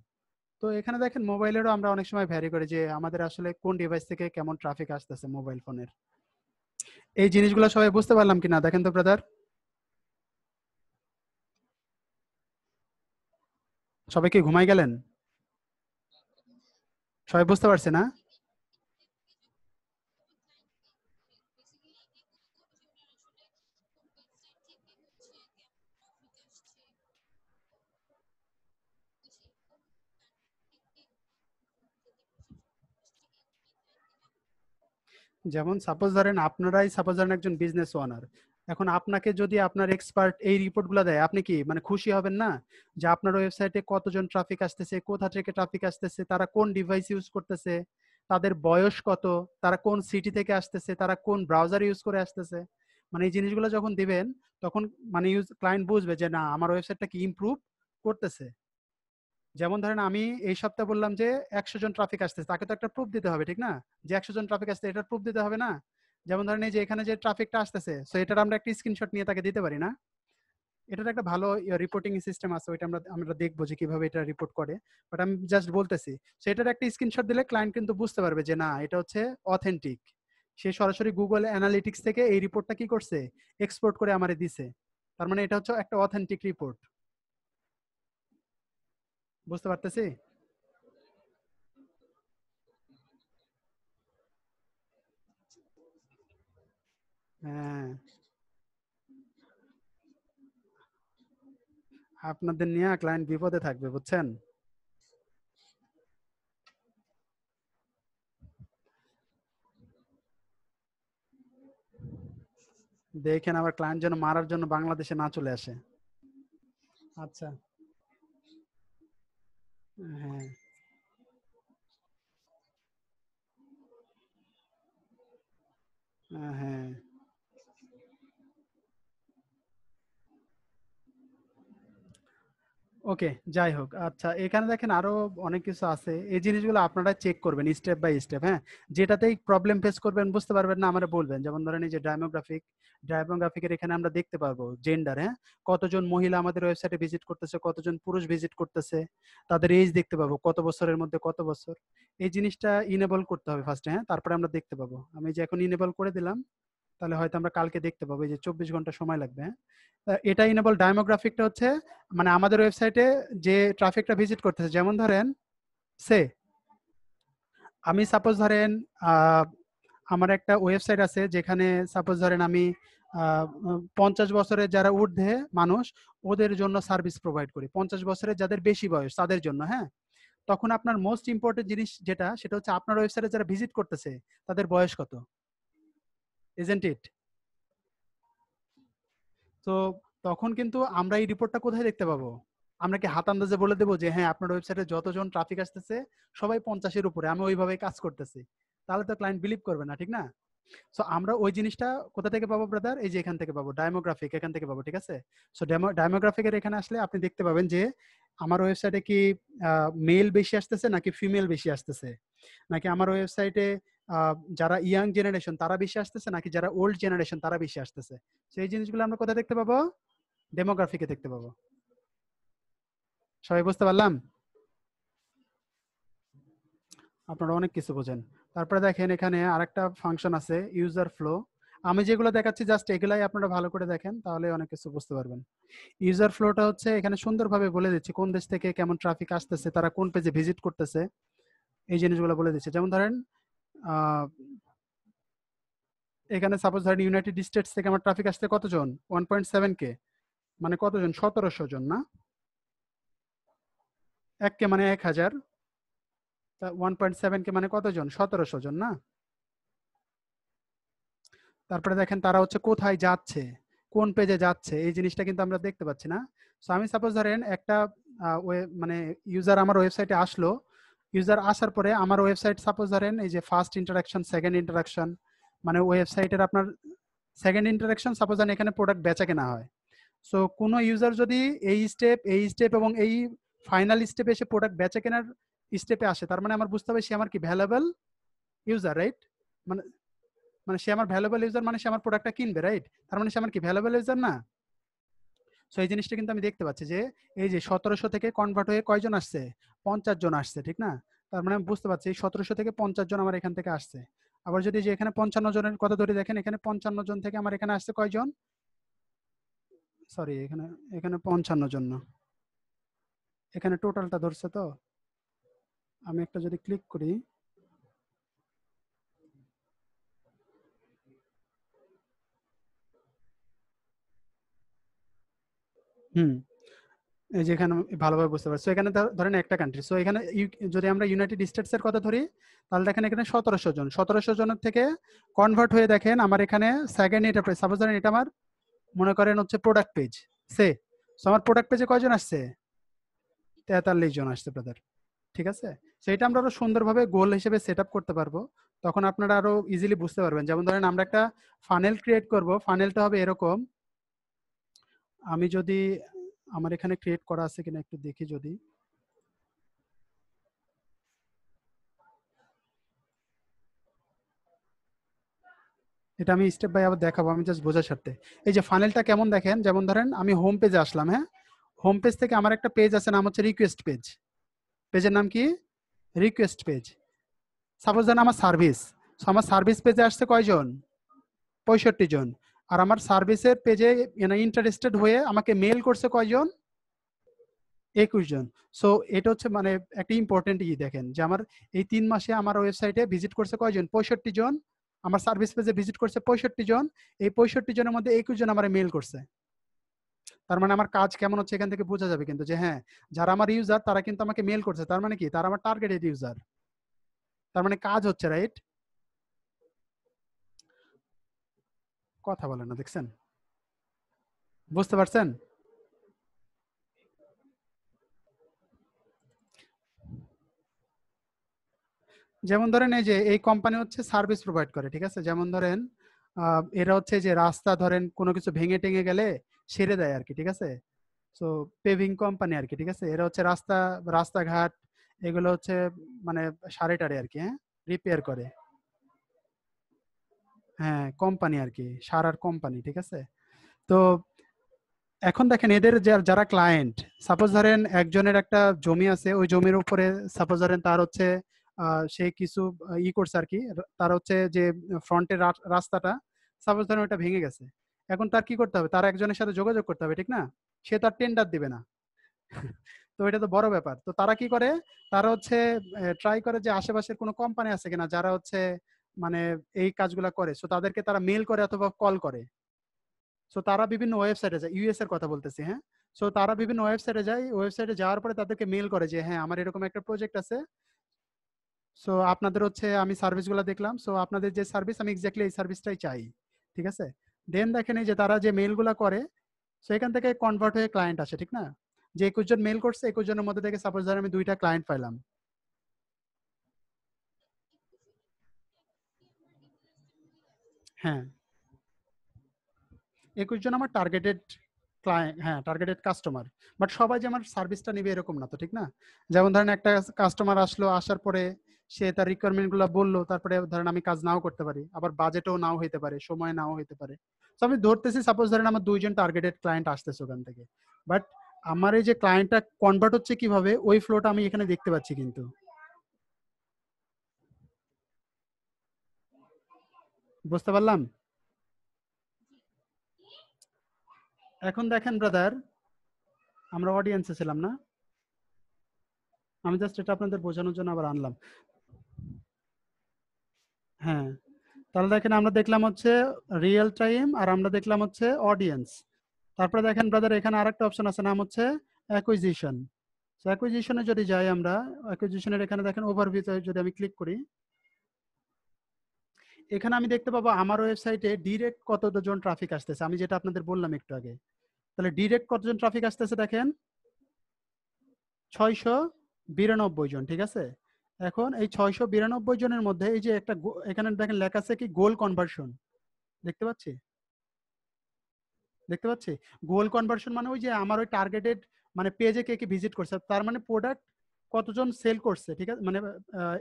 তো এখানে দেখেন মোবাইলেরও আমরা অনেক সময় ভ্যারি করি যে আমাদের আসলে কোন ডিভাইস থেকে কেমন ট্রাফিক আসতেছে মোবাইল ফোনের এই জিনিসগুলো সবাই বুঝতে পারলাম কিনা দেখেন তো ব্রাদার সবাই কি ঘুমাই গেলেন সবাই বুঝতে পারছে না যেমন সাপোজ ধরেন আপনারাই সাপোজ ধরেন একজন বিজনেস ওনার এখন আপনাকে যদি আপনার এক্সপার্ট এই রিপোর্টগুলো দেয় আপনি কি মানে খুশি হবেন না যে আপনার ওয়েবসাইটে কতজন ট্রাফিক আসতেছে কোথা থেকে ট্রাফিক আসতেছে তারা কোন ডিভাইস ইউজ করতেছে তাদের বয়স কত তারা কোন সিটি থেকে আসতেছে তারা কোন ব্রাউজার ইউজ করে আসতেছে মানে এই জিনিসগুলো যখন দিবেন তখন মানে ইউজ ক্লায়েন্ট বুঝবে যে না আমার ওয়েবসাইটটা কি ইমপ্রুভ করতেছে যেমন ধরেন আমি এই সপ্তাহে বললাম যে একশো জন ট্রাফিক আসতেছে তাকে তো একটা প্রুফ দিতে হবে ঠিক না যে একশো জন ট্রাফিক আসতে এটার প্রুফ দিতে হবে না যেমন ধরেন এই যে এখানে যে ট্রাফিকটা আসতেছে সো এটার আমরা একটা স্ক্রিনশট নিয়ে তাকে দিতে পারি না এটার একটা ভালো রিপোর্টিং ইয়ে সিস্টেম আছে ওইটা আমরা আমরা দেখবো যে কিভাবে এটা রিপোর্ট করে বাট আমি জাস্ট বলতেছি সো এটার একটা স্ক্রিনশট দিলে ক্লায়েন্ট কিন্তু বুঝতে পারবে যে না এটা হচ্ছে অথেন্টিক সে সরাসরি গুগল অ্যানালিটিক্স থেকে এই রিপোর্টটা কি করছে এক্সপোর্ট করে আমারে দিছে তার মানে এটা হচ্ছে একটা অথেন্টিক রিপোর্ট বুঝতে পারতেছি হ্যাঁ আপনাদের নিয়ে ক্লায়েন্ট বিপদে থাকবে বুঝছেন দেখেন আবার ক্লায়েন্ট যেন মারার জন্য বাংলাদেশে না চলে আসে আচ্ছা हाँ हाँ ওকে যাই হোক আচ্ছা এখানে দেখেন আরো অনেক কিছু আছে এই জিনিসগুলো আপনারা চেক করবেন স্টেপ বাই স্টেপ হ্যাঁ যেটাতেই প্রবলেম ফেস করবেন বুঝতে পারবেন না আমরা বলবেন যেমন ধরেন এই যে ডায়মোগ্রাফিক ডায়মোগ্রাফিকের এখানে আমরা দেখতে পারবো জেন্ডার হ্যাঁ কতজন মহিলা আমাদের ওয়েবসাইটে ভিজিট করতেছে কতজন পুরুষ ভিজিট করতেছে তাদের এজ দেখতে পাবো কত বছরের মধ্যে কত বছর এই জিনিসটা ইনেবল করতে হবে ফার্স্টে হ্যাঁ তারপরে আমরা দেখতে পাবো আমি যে এখন ইনেবল করে দিলাম তাহলে হয়তো আমরা কালকে দেখতে পাবো যে চব্বিশ ঘন্টা সময় লাগবে হ্যাঁ? এটা ইনেবল ডায়মোগ্রাফিকটা হচ্ছে মানে আমাদের ওয়েবসাইটে যে ট্রাফিকটা ভিজিট করতেছে যেমন ধরেন সে আমি সাপোজ ধরেন আমার একটা ওয়েবসাইট আছে যেখানে সাপোজ ধরেন আমি পঞ্চাশ বছরের যারা ঊর্ধ্বে মানুষ ওদের জন্য সার্ভিস প্রোভাইড করি পঞ্চাশ বছরের যাদের বেশি বয়স তাদের জন্য হ্যাঁ তখন আপনার মোস্ট ইম্পর্টেন্ট জিনিস যেটা সেটা হচ্ছে আপনার ওয়েবসাইটে যারা ভিজিট করতেছে তাদের বয়স কত ইজেন্ট ইট তো তখন কিন্তু আমরা এই রিপোর্টটা কোথায় দেখতে পাবো আমরা কি হাত আন্দাজে বলে দেবো যে হ্যাঁ আপনার ওয়েবসাইটে যতজন ট্রাফিক আসতেছে সবাই পঞ্চাশের উপরে আমি ওইভাবে কাজ করতেছি তাহলে তো ক্লায়েন্ট বিলিভ করবে না ঠিক না সো আমরা ওই জিনিসটা কোথা থেকে পাবো ব্রাদার এই যে এখান থেকে পাবো ডায়মোগ্রাফিক এখান থেকে পাবো ঠিক আছে সো ডায়মোগ্রাফিকের এখানে আসলে আপনি দেখতে পাবেন যে আমার ওয়েবসাইটে কি মেল বেশি আসতেছে নাকি ফিমেল বেশি আসতেছে নাকি আমার ওয়েবসাইটে যারা ইয়াং জেনারেশন তারা বেশি আসতেছে নাকি যারা ওল্ড জেনারেশন তারা বেশি আসতেছে সেই জিনিসগুলো আমরা কোথায় দেখতে পাবো ডেমোগ্রাফিকে দেখতে পাবো সবাই বুঝতে পারলাম আপনারা অনেক কিছু বোঝেন তারপরে দেখেন এখানে আরেকটা ফাংশন আছে ইউজার ফ্লো আমি যেগুলো দেখাচ্ছি জাস্ট এগুলাই আপনারা ভালো করে দেখেন তাহলে অনেক কিছু বুঝতে পারবেন ইউজার ফ্লোটা হচ্ছে এখানে সুন্দরভাবে বলে দিচ্ছে কোন দেশ থেকে কেমন ট্রাফিক আসতেছে তারা কোন পেজে ভিজিট করতেছে এই জিনিসগুলো বলে দিচ্ছে যেমন ধরেন এখানে সাপোজ ধরেন ইউনাইটেড স্টেটস থেকে আমার ট্রাফিক আসতে কতজন ওয়ান পয়েন্ট সেভেন কে মানে কতজন সতেরোশো জন না এক কে মানে এক হাজার ওয়ান পয়েন্ট সেভেন কে মানে কতজন সতেরোশো জন না তারপরে দেখেন তারা হচ্ছে কোথায় যাচ্ছে কোন পেজে যাচ্ছে এই জিনিসটা কিন্তু আমরা দেখতে পাচ্ছি না সো আমি সাপোজ ধরেন একটা মানে ইউজার আমার ওয়েবসাইটে আসলো ইউজার আসার পরে আমার ওয়েবসাইট সাপোজ ধরেন এই যে ফার্স্ট ইন্টারাকশন সেকেন্ড ইন্টারাকশন মানে ওয়েবসাইটের আপনার সেকেন্ড ইন্টারাকশন সাপোজ ধরেন এখানে প্রোডাক্ট বেচা কেনা হয় সো কোনো ইউজার যদি এই স্টেপ এই স্টেপ এবং এই ফাইনাল স্টেপে এসে প্রোডাক্ট বেচা কেনার স্টেপে আসে তার মানে আমার বুঝতে হবে সে আমার কি ভ্যালুয়েবল ইউজার রাইট মানে মানে সে আমার ভ্যালুয়েবল ইউজার মানে সে আমার প্রোডাক্টটা কিনবে রাইট তার মানে সে আমার কি ভ্যালুয়েবল ইউজার না সো এই জিনিসটা কিন্তু আমি দেখতে পাচ্ছি যে এই যে সতেরোশো থেকে কনভার্ট হয়ে কয়জন আসছে পঞ্চাশ জন আসছে ঠিক না তার মানে আমি বুঝতে পারছি সতেরোশো থেকে পঞ্চাশ জন আমার এখান থেকে আসছে আবার যদি যে এখানে পঞ্চান্ন জনের কথা ধরে দেখেন এখানে পঞ্চান্ন জন থেকে আমার এখানে আসছে কয়জন সরি এখানে এখানে পঞ্চান্ন জন এখানে টোটালটা ধরছে তো আমি একটা যদি ক্লিক করি হুম এই যে এখানে ভালোভাবে বুঝতে পারছি এখানে ধরেন একটা কান্ট্রি সো এখানে যদি আমরা ইউনাইটেড স্টেটস এর কথা ধরি তাহলে দেখেন এখানে সতেরোশো জন সতেরোশো জনের থেকে কনভার্ট হয়ে দেখেন আমার এখানে সেকেন্ড এটা সাপোজ ধরেন এটা আমার মনে করেন হচ্ছে প্রোডাক্ট পেজ সে সো আমার প্রোডাক্ট পেজে কয়জন আসছে তেতাল্লিশ জন আসছে ব্রাদার ঠিক আছে সেটা আমরা আরো সুন্দরভাবে গোল হিসেবে সেট করতে পারবো তখন আপনারা আরো ইজিলি বুঝতে পারবেন যেমন ধরেন আমরা একটা ফানেল ক্রিয়েট করব ফানেলটা হবে এরকম আমি যদি আমার এখানে ক্রিয়েট করা আছে কিনা একটু দেখি যদি এটা আমি স্টেপ বাই আবার দেখাবো আমি জাস্ট বোঝার সাথে এই যে ফানেলটা কেমন দেখেন যেমন ধরেন আমি হোম পেজে আসলাম হ্যাঁ হোম পেজ থেকে আমার একটা পেজ আছে নাম হচ্ছে রিকোয়েস্ট পেজ পেজের নাম কি রিকোয়েস্ট পেজ সাপোজ ধরেন আমার সার্ভিস আমার সার্ভিস পেজে আসছে কয়জন পঁয়ষট্টি জন আর আমার সার্ভিসের পেজে ইন্টারেস্টেড মানে হয়ে আমাকে মেল করছে কয়জন একুশ জন সো এটা হচ্ছে মানে একটা ইম্পর্টেন্ট ই দেখেন যে আমার এই তিন মাসে আমার ওয়েবসাইটে ভিজিট করছে কয়জন পঁয়ষট্টি জন আমার সার্ভিস পেজে ভিজিট করছে পঁয়ষট্টি জন এই পঁয়ষট্টি জনের মধ্যে একুশ জন আমার মেল করছে তার মানে আমার কাজ কেমন হচ্ছে এখান থেকে বোঝা যাবে কিন্তু যে হ্যাঁ যারা আমার ইউজার তারা কিন্তু আমাকে মেল করছে তার মানে কি তারা আমার টার্গেটেড ইউজার তার মানে কাজ হচ্ছে রাইট কথা বলে না দেখছেন বুঝতে পারছেন যেমন ধরেন এই যে এই কোম্পানি হচ্ছে সার্ভিস প্রোভাইড করে ঠিক আছে যেমন ধরেন এরা হচ্ছে যে রাস্তা ধরেন কোনো কিছু ভেঙে টেঙে গেলে সেরে দেয় আর কি ঠিক আছে সো পেভিং কোম্পানি আর কি ঠিক আছে এরা হচ্ছে রাস্তা রাস্তাঘাট এগুলো হচ্ছে মানে সারে টারে আর কি হ্যাঁ রিপেয়ার করে হ্যাঁ কোম্পানি আর কি সারার কোম্পানি ঠিক আছে তো এখন দেখেন এদের যারা ক্লায়েন্ট সাপোজ ধরেন একজনের একটা জমি আছে ওই জমির উপরে সাপোজ ধরেন তার হচ্ছে সে কিছু ই করছে আর কি তার হচ্ছে যে ফ্রন্টের রাস্তাটা সাপোজ ধরেন ওটা ভেঙে গেছে এখন তার কি করতে হবে তার একজনের সাথে যোগাযোগ করতে হবে ঠিক না সে তার টেন্ডার দিবে না তো এটা তো বড় ব্যাপার তো তারা কি করে তারা হচ্ছে ট্রাই করে যে আশেপাশের কোনো কোম্পানি আছে কিনা যারা হচ্ছে মানে এই কাজগুলা করে সো তাদেরকে তারা মেল করে অথবা কল করে সো তারা বিভিন্ন ওয়েবসাইটে যায় ইউএস এর কথা বলতেছি হ্যাঁ সো তারা বিভিন্ন ওয়েবসাইটে যায় ওয়েবসাইটে যাওয়ার পরে তাদেরকে মেল করে যে হ্যাঁ আমার এরকম একটা প্রজেক্ট আছে সো আপনাদের হচ্ছে আমি সার্ভিসগুলো দেখলাম সো আপনাদের যে সার্ভিস আমি এক্স্যাক্টলি এই সার্ভিসটাই চাই ঠিক আছে দেন দেখেন এই যে তারা যে মেলগুলো করে সো এখান থেকে কনভার্ট হয়ে ক্লায়েন্ট আসে ঠিক না যে একুশ জন মেল করছে একুশ জনের মধ্যে থেকে সাপোজ ধর আমি দুইটা ক্লায়েন্ট পাইলাম হ্যাঁ একুশ জন আমার টার্গেটেড ক্লায়েন্ট হ্যাঁ টার্গেটেড কাস্টমার বাট সবাই যে আমার সার্ভিসটা নিবে এরকম না তো ঠিক না যেমন ধরেন একটা কাস্টমার আসলো আসার পরে সে তার রিকোয়ারমেন্টগুলো বললো তারপরে ধরেন আমি কাজ নাও করতে পারি আবার বাজেটও নাও হইতে পারে সময় নাও হইতে পারে তো আমি ধরতেছি সাপোজ ধরেন আমার দুইজন টার্গেটেড ক্লায়েন্ট আসতেছে ওখান থেকে বাট আমার এই যে ক্লায়েন্টটা কনভার্ট হচ্ছে কিভাবে ওই ফ্লোটা আমি এখানে দেখতে পাচ্ছি কিন্তু বুঝতে পারলাম এখন দেখেন ব্রাদার আমরা অডিয়েন্সে ছিলাম না আমি জাস্ট এটা আপনাদের বোঝানোর জন্য আবার আনলাম হ্যাঁ তাহলে দেখেন আমরা দেখলাম হচ্ছে রিয়েল টাইম আর আমরা দেখলাম হচ্ছে অডিয়েন্স তারপরে দেখেন ব্রাদার এখানে আরেকটা অপশন আছে নাম হচ্ছে অ্যাকুইজিশন অ্যাকুইজিশনে যদি যাই আমরা অ্যাকুইজিশনের এখানে দেখেন ওভারভিউতে যদি আমি ক্লিক করি এখানে আমি দেখতে পাবো আমার ওয়েবসাইটে ডিরেক্ট কতজন ট্রাফিক আসতেছে আমি যেটা আপনাদের বললাম একটু আগে তাহলে ডিরেক্ট কতজন ট্রাফিক আসতেছে দেখেন ছয়শো বিরানব্বই জন ঠিক আছে এখন এই ছয়শো বিরানব্বই জনের মধ্যে এই যে একটা এখানে দেখেন লেখা আছে কি গোল কনভার্সন দেখতে পাচ্ছি দেখতে পাচ্ছি গোল কনভার্সন মানে ওই যে আমার ওই টার্গেটেড মানে পেজে কে কে ভিজিট করছে তার মানে প্রোডাক্ট কতজন সেল করছে ঠিক আছে মানে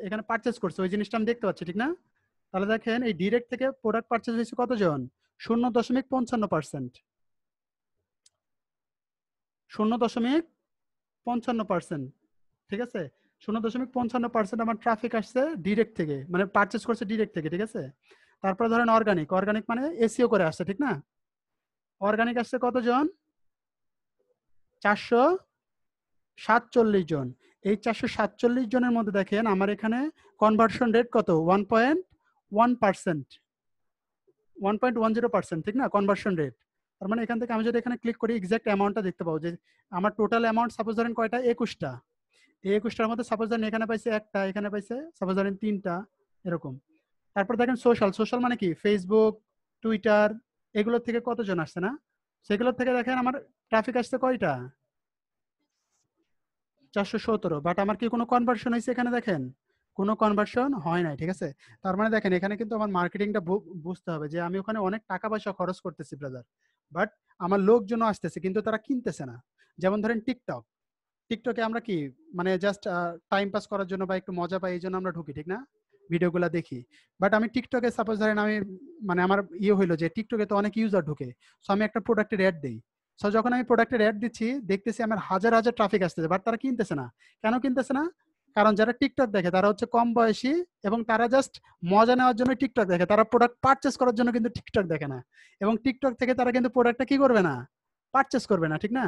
এখানে পারচেস করছে ওই জিনিসটা আমি দেখতে পাচ্ছি ঠিক না তাহলে দেখেন এই ডিরেক্ট থেকে প্রোডাক্ট পারচেজ হয়েছে কতজন শূন্য দশমিক পঞ্চান্ন পার্সেন্ট শূন্য দশমিক পঞ্চান্ন পার্সেন্ট ঠিক আছে শূন্য দশমিক পঞ্চান্ন পার্সেন্ট আমার ট্রাফিক আসছে ডিরেক্ট থেকে মানে পারচেস করছে ডিরেক্ট থেকে ঠিক আছে তারপরে ধরেন অর্গানিক অর্গানিক মানে এসিও করে আসছে ঠিক না অর্গানিক আসছে কতজন চারশো সাতচল্লিশ জন এই চারশো সাতচল্লিশ জনের মধ্যে দেখেন আমার এখানে কনভার্সন রেট কত one point one percent one point one zero percent ঠিক না কনভার্সন রেট তার মানে এখান থেকে আমি যদি এখানে ক্লিক করি এক্সাক্ট অ্যামাউন্টটা দেখতে পাবো যে আমার টোটাল অ্যামাউন্ট সাপোজ ধরেন কয়টা একুশটা এই একুশটার মধ্যে সাপোজ ধরেন এখানে পাইছে একটা এখানে পাইছে সাপোজ ধরেন তিনটা এরকম তারপর দেখেন সোশ্যাল সোশ্যাল মানে কি ফেসবুক টুইটার এগুলোর থেকে কতজন আসছে না সেগুলোর থেকে দেখেন আমার ট্রাফিক আসছে কয়টা চারশো সতেরো বাট আমার কি কোনো কনভার্সন হয়েছে এখানে দেখেন কোনো কনভার্সন হয় নাই ঠিক আছে তার মানে দেখেন এখানে কিন্তু আমার মার্কেটিংটা বুঝতে হবে যে আমি ওখানে অনেক টাকা পয়সা খরচ করতেছি ব্রাদার বাট আমার লোকজন আসতেছে কিন্তু তারা কিনতেছে না যেমন ধরেন টিকটক টিকটকে আমরা কি মানে জাস্ট টাইম পাস করার জন্য বা একটু মজা পাই এই জন্য আমরা ঢুকি ঠিক না ভিডিওগুলো দেখি বাট আমি টিকটকে সাপোজ ধরেন আমি মানে আমার ইয়ে হইলো যে টিকটকে তো অনেক ইউজার ঢুকে সো আমি একটা প্রোডাক্টের অ্যাড দিই সো যখন আমি প্রোডাক্টের অ্যাড দিচ্ছি দেখতেছি আমার হাজার হাজার ট্রাফিক আসতেছে বাট তারা কিনতেছে না কেন কিনতেছে না কারণ যারা টিকটক দেখে তারা হচ্ছে কম বয়সী এবং তারা জাস্ট মজা নেওয়ার জন্য টিকটক দেখে তারা প্রোডাক্ট পারচেস করার জন্য কিন্তু টিকটক দেখে না এবং টিকটক থেকে তারা কিন্তু প্রোডাক্টটা কি করবে না পারচেস করবে না ঠিক না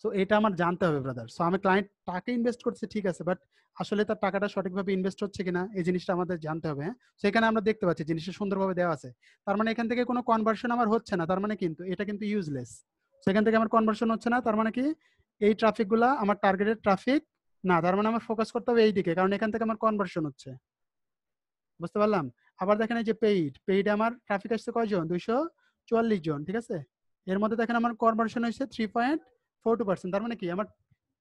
সো এটা আমার জানতে হবে ব্রাদার সো আমি ক্লায়েন্ট টাকা ইনভেস্ট করছে ঠিক আছে বাট আসলে তার টাকাটা সঠিকভাবে ইনভেস্ট হচ্ছে কিনা এই জিনিসটা আমাদের জানতে হবে হ্যাঁ সেখানে আমরা দেখতে পাচ্ছি জিনিসটা সুন্দরভাবে দেওয়া আছে তার মানে এখান থেকে কোনো কনভার্সন আমার হচ্ছে না তার মানে কিন্তু এটা কিন্তু ইউজলেস সেখান থেকে আমার কনভার্সন হচ্ছে না তার মানে কি এই ট্রাফিকগুলা আমার টার্গেটেড ট্রাফিক না তার মানে আমার ফোকাস করতে হবে এই দিকে কারণ এখান থেকে আমার কনভার্সন হচ্ছে বুঝতে পারলাম আবার দেখেন এই যে পেইড পেইড আমার ট্রাফিক আসছে কয়জন দুইশো চুয়াল্লিশ জন ঠিক আছে এর মধ্যে দেখেন আমার কনভার্সন হয়েছে three point four two percent তার মানে কি আমার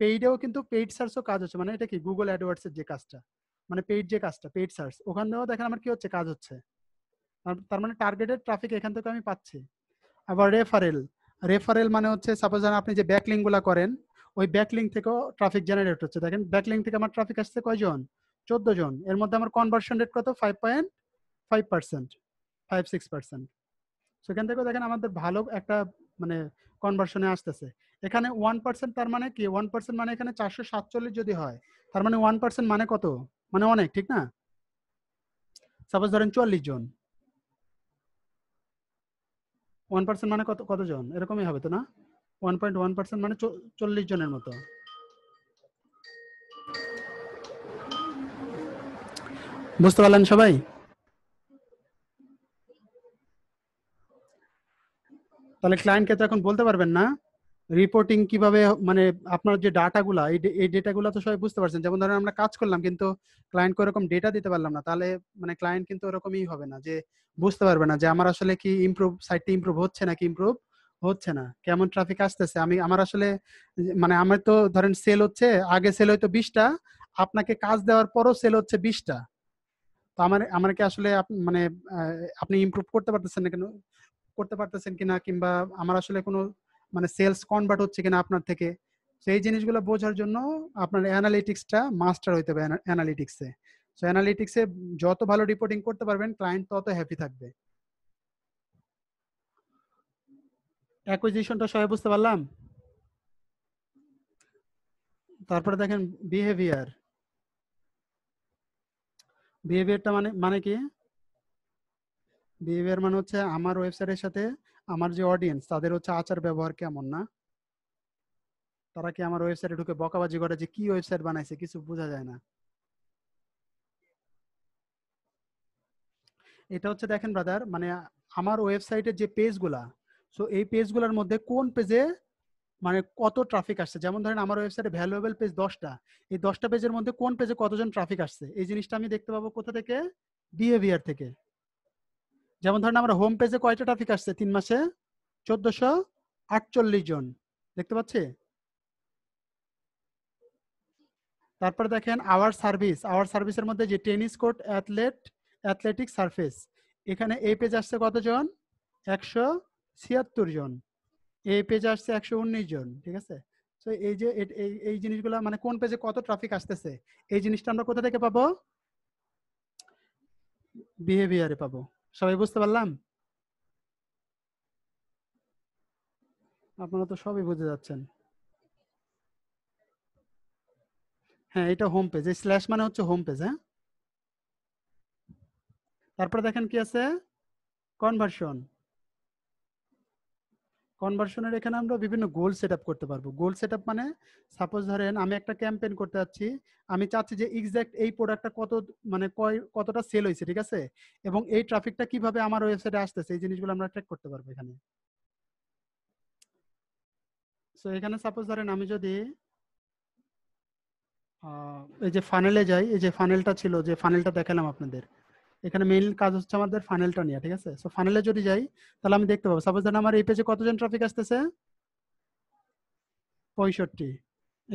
পেইডেও কিন্তু পেইড সার্চও কাজ হচ্ছে মানে এটা কি গুগল অ্যাডওয়ার্ডসের যে কাজটা মানে পেইড যে কাজটা পেইড সার্চ ওখানেও দেখেন আমার কি হচ্ছে কাজ হচ্ছে তার মানে টার্গেটেড ট্রাফিক এখান থেকে আমি পাচ্ছি আবার রেফারেল রেফারেল মানে হচ্ছে সাপোজ আপনি যে ব্যাকলিংগুলো করেন ওই ব্যাকলিং থেকেও ট্রাফিক জেনারেট হচ্ছে দেখেন ব্যাকলিং থেকে আমার ট্রাফিক আসছে কয়জন চোদ্দ জন এর মধ্যে আমার কনভার্সন রেট কত five point five percent five six percent সেখান থেকেও দেখেন আমাদের ভালো একটা মানে কনভার্সনে আসতেছে এখানে ওয়ান পার্সেন্ট তার মানে কি ওয়ান পার্সেন্ট মানে এখানে চারশো সাতচল্লিশ যদি হয় তার মানে ওয়ান পার্সেন্ট মানে কত মানে অনেক ঠিক না সাপোজ ধরেন চুয়াল্লিশ জন ওয়ান পার্সেন্ট মানে কত কতজন এরকমই হবে তো না ওয়ান পয়েন্ট ওয়ান পার্সেন্ট মানে চল্লিশ জনের মতো বুঝতে পারলেন সবাই তাহলে ক্লায়েন্টকে তো এখন বলতে পারবেন না রিপোর্টিং কিভাবে মানে আপনার যে ডাটাগুলা এই ডেটাগুলো তো সবাই বুঝতে পারছেন যেমন ধরেন আমরা কাজ করলাম কিন্তু ক্লায়েন্ট ওরকম ডেটা দিতে পারলাম না তাহলে মানে ক্লায়েন্ট কিন্তু ওরকমই হবে না যে বুঝতে পারবে না যে আমার আসলে কি ইমপ্রুভ সাইটটি ইমপ্রুভ হচ্ছে নাকি ইমপ্রুভ হচ্ছে না কেমন ট্রাফিক আসতেছে আমি আমার আসলে মানে আমার তো ধরেন সেল হচ্ছে আগে সেল হয়তো বিশটা আপনাকে কাজ দেওয়ার পরও সেল হচ্ছে বিশটা তো আমার আমার কি আসলে মানে আপনি ইমপ্রুভ করতে পারতেছেন না কেন করতে পারতেছেন কিনা কিংবা আমার আসলে কোনো মানে সেলস কনভার্ট হচ্ছে কিনা আপনার থেকে তো এই জিনিসগুলো বোঝার জন্য আপনার অ্যানালিটিক্সটা মাস্টার হইতে হবে অ্যানালিটিক্সে সো অ্যানালিটিক্সে যত ভালো রিপোর্টিং করতে পারবেন ক্লায়েন্ট তত হ্যাপি থাকবে অ্যাকুইজিশনটা সবাই বুঝতে পারলাম তারপরে দেখেন বিহেভিয়ার বিহেভিয়ারটা মানে মানে কি বিহেভিয়ার মানে হচ্ছে আমার ওয়েবসাইটের সাথে আমার যে অডিয়েন্স তাদের হচ্ছে আচার ব্যবহার কেমন না তারা কি আমার ওয়েবসাইটে ঢুকে বকাবাজি করে যে কি ওয়েবসাইট বানাইছে কিছু বোঝা যায় না এটা হচ্ছে দেখেন ব্রাদার মানে আমার ওয়েবসাইটের যে পেজগুলা সো এই পেজগুলোর মধ্যে কোন পেজে মানে কত ট্রাফিক আসছে যেমন ধরেন আমার ওয়েবসাইটে ভ্যালুয়েবল পেজ দশটা এই দশটা পেজের মধ্যে কোন পেজে কতজন ট্রাফিক আসছে এই জিনিসটা আমি দেখতে পাবো কোথা থেকে বিহেভিয়ার থেকে যেমন ধরেন আমার হোম পেজে কয়টা ট্রাফিক আসছে তিন মাসে চোদ্দশো আটচল্লিশ জন দেখতে পাচ্ছি তারপরে দেখেন আওয়ার সার্ভিস আওয়ার সার্ভিসের মধ্যে যে tennis court athlete athletic surface এখানে এই পেজ আসছে কতজন একশো ছিয়াত্তর জন এই পেজে আসছে একশো উনিশ জন ঠিক আছে তো এই যে এই জিনিসগুলো মানে কোন পেজে কত ট্রাফিক আসতেছে এই জিনিসটা আমরা কোথা থেকে পাবো বিহেভিয়ারে পাবো সবাই বুঝতে পারলাম আপনারা তো সবই বুঝে যাচ্ছেন হ্যাঁ এটা হোম পেজ এই স্ল্যাশ মানে হচ্ছে হোম পেজ হ্যাঁ তারপরে দেখেন কি আছে কনভার্সন কনভার্সনের এখানে আমরা বিভিন্ন গোল সেট করতে পারবো গোল সেট মানে সাপোজ ধরেন আমি একটা ক্যাম্পেইন করতে যাচ্ছি আমি চাচ্ছি যে এক্স্যাক্ট এই প্রোডাক্টটা কত মানে কয় কতটা সেল হয়েছে ঠিক আছে এবং এই ট্রাফিকটা কিভাবে আমার ওয়েবসাইটে আসতেছে এই জিনিসগুলো আমরা ট্র্যাক করতে পারবো এখানে সো এখানে সাপোজ ধরেন আমি যদি এই যে ফানেলে যাই এই যে ফানেলটা ছিল যে ফানেলটা দেখালাম আপনাদের এখানে মেইন কাজ হচ্ছে আমাদের ফাইনালটা নিয়ে ঠিক আছে সো ফাইনালে যদি যাই তাহলে আমি দেখতে পাবো সাপোজ ধরেন আমার এই পেজে কতজন ট্রাফিক আসতেছে পঁয়ষট্টি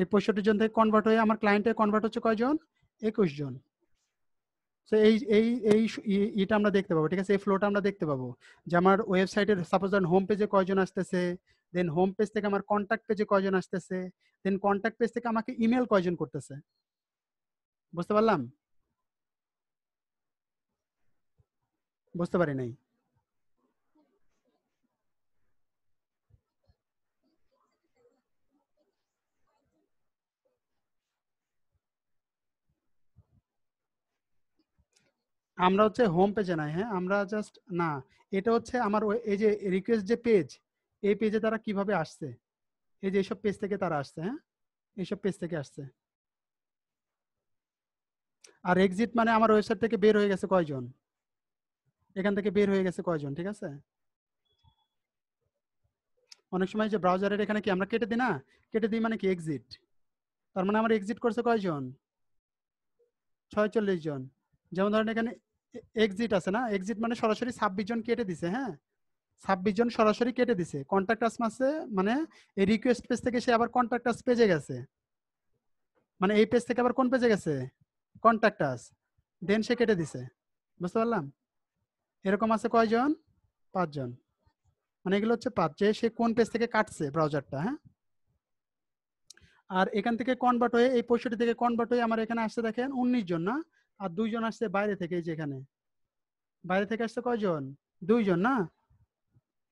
এই পঁয়ষট্টি জন থেকে কনভার্ট হয়ে আমার ক্লায়েন্টে কনভার্ট হচ্ছে কয়জন একুশ জন সো এই এই এই এটা আমরা দেখতে পাবো ঠিক আছে এই ফ্লোটা আমরা দেখতে পাবো যে আমার ওয়েবসাইটের সাপোজ ধরেন হোম পেজে কয়জন আসতেছে দেন হোম পেজ থেকে আমার কন্ট্যাক্ট পেজে কয়জন আসতেছে দেন কন্ট্যাক্ট পেজ থেকে আমাকে ইমেল কয়জন করতেছে বুঝতে পারলাম বুঝতে পারি নাই আমরা হচ্ছে হোম পেজে নাই হ্যাঁ আমরা জাস্ট না এটা হচ্ছে আমার এই যে রিকোয়েস্ট যে পেজ এই পেজে তারা কিভাবে আসছে এই যে এইসব পেজ থেকে তারা আসছে হ্যাঁ এইসব পেজ থেকে আসছে আর এক্সিট মানে আমার ওয়েবসাইট থেকে বের হয়ে গেছে কয়জন এখান থেকে বের হয়ে গেছে কয়জন ঠিক আছে অনেক সময় যে ব্রাউজারের এখানে কি আমরা কেটে দিই না কেটে দিই মানে কি এক্সিট তার মানে আমার এক্সিট করছে কয়জন ছয়চল্লিশ জন যেমন ধরেন এখানে এক্সিট আছে না এক্সিট মানে সরাসরি ছাব্বিশ জন কেটে দিছে হ্যাঁ ছাব্বিশ জন সরাসরি কেটে দিছে কন্ট্রাক্ট আস মাসে মানে এই রিকোয়েস্ট পেজ থেকে সে আবার কন্ট্রাক্ট আস পেজে গেছে মানে এই পেজ থেকে আবার কোন পেজে গেছে কন্ট্রাক্ট আস দেন সে কেটে দিছে বুঝতে পারলাম এরকম আছে কয়জন পাঁচজন মানে এগুলো হচ্ছে পাঁচ যে সে কোন পেজ থেকে কাটছে ব্রাউজারটা হ্যাঁ আর এখান থেকে কনভার্ট হয়ে এই পঁয়ষট্টি থেকে কনভার্ট হয়ে আমার এখানে আসছে দেখেন উনিশ জন না আর দুইজন আসছে বাইরে থেকে এই যে এখানে বাইরে থেকে আসছে কয়জন দুইজন না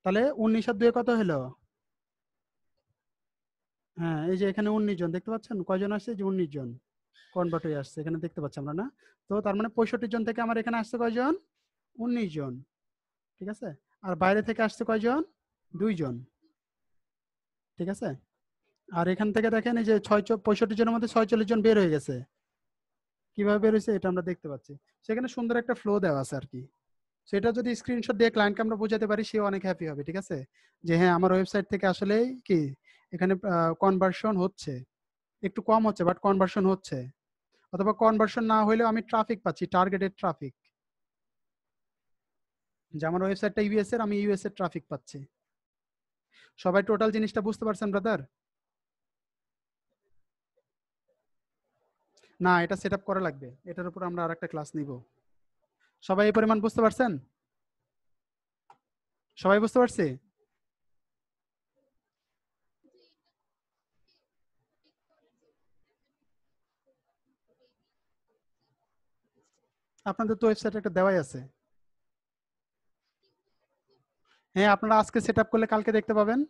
তাহলে উনিশ আর দুয়ে কত হলো হ্যাঁ এই যে এখানে উনিশ জন দেখতে পাচ্ছেন কয়জন আসছে যে উনিশ জন কনভার্ট হয়ে আসছে এখানে দেখতে পাচ্ছি আমরা না তো তার মানে পঁয়ষট্টি জন থেকে আমার এখানে আসছে কয়জন উনিশ জন ঠিক আছে আর বাইরে থেকে আসছে কয়জন দুইজন ঠিক আছে আর এখান থেকে দেখেন এই যে ছয় পঁয়ষট্টি জনের মধ্যে ছয়চল্লিশ জন বের হয়ে গেছে কিভাবে বের হয়েছে এটা আমরা দেখতে পাচ্ছি সেখানে সুন্দর একটা ফ্লো দেওয়া আছে আর কি সেটা যদি স্ক্রিনশট দিয়ে ক্লায়েন্টকে আমরা বোঝাতে পারি সে অনেক হ্যাপি হবে ঠিক আছে যে হ্যাঁ আমার ওয়েবসাইট থেকে আসলে কি এখানে কনভার্সন হচ্ছে একটু কম হচ্ছে বাট কনভার্সন হচ্ছে অথবা কনভার্সন না হলেও আমি ট্রাফিক পাচ্ছি টার্গেটেড ট্রাফিক যে আমার ওয়েবসাইটটা ইউএস এর আমি ইউএস এর ট্রাফিক পাচ্ছি সবাই টোটাল জিনিসটা বুঝতে পারছেন ব্রাদার না এটা সেট আপ করা লাগবে এটার উপর আমরা আরেকটা ক্লাস নিব সবাই এই পরিমাণ বুঝতে পারছেন সবাই বুঝতে পারছে আপনাদের তো ওয়েবসাইট একটা দেওয়াই আছে হ্যাঁ আপনারা আজকে সেট করলে কালকে দেখতে পাবেন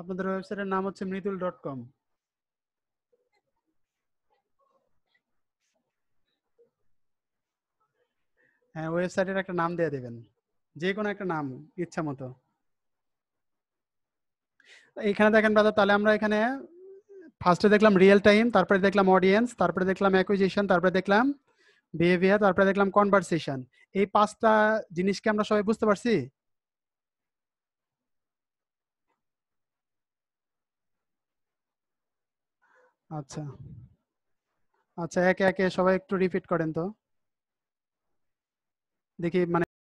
আপনাদের ওয়েবসাইটের নাম হচ্ছে মৃদুল ডট কম হ্যাঁ ওয়েবসাইটের একটা নাম দিয়ে দেবেন যে কোনো একটা নাম ইচ্ছা মতো এখানে দেখেন দাদা তাহলে আমরা এখানে ফার্স্টে দেখলাম রিয়েল টাইম তারপরে দেখলাম অডিয়েন্স তারপরে দেখলাম অ্যাকুইজিশন তারপরে দেখলাম বিহেভিয়ার তারপরে দেখলাম কনভারসেশন এই পাঁচটা জিনিসকে আমরা সবাই বুঝতে পারছি আচ্ছা আচ্ছা একে একে সবাই একটু রিপিট করেন তো দেখি মানে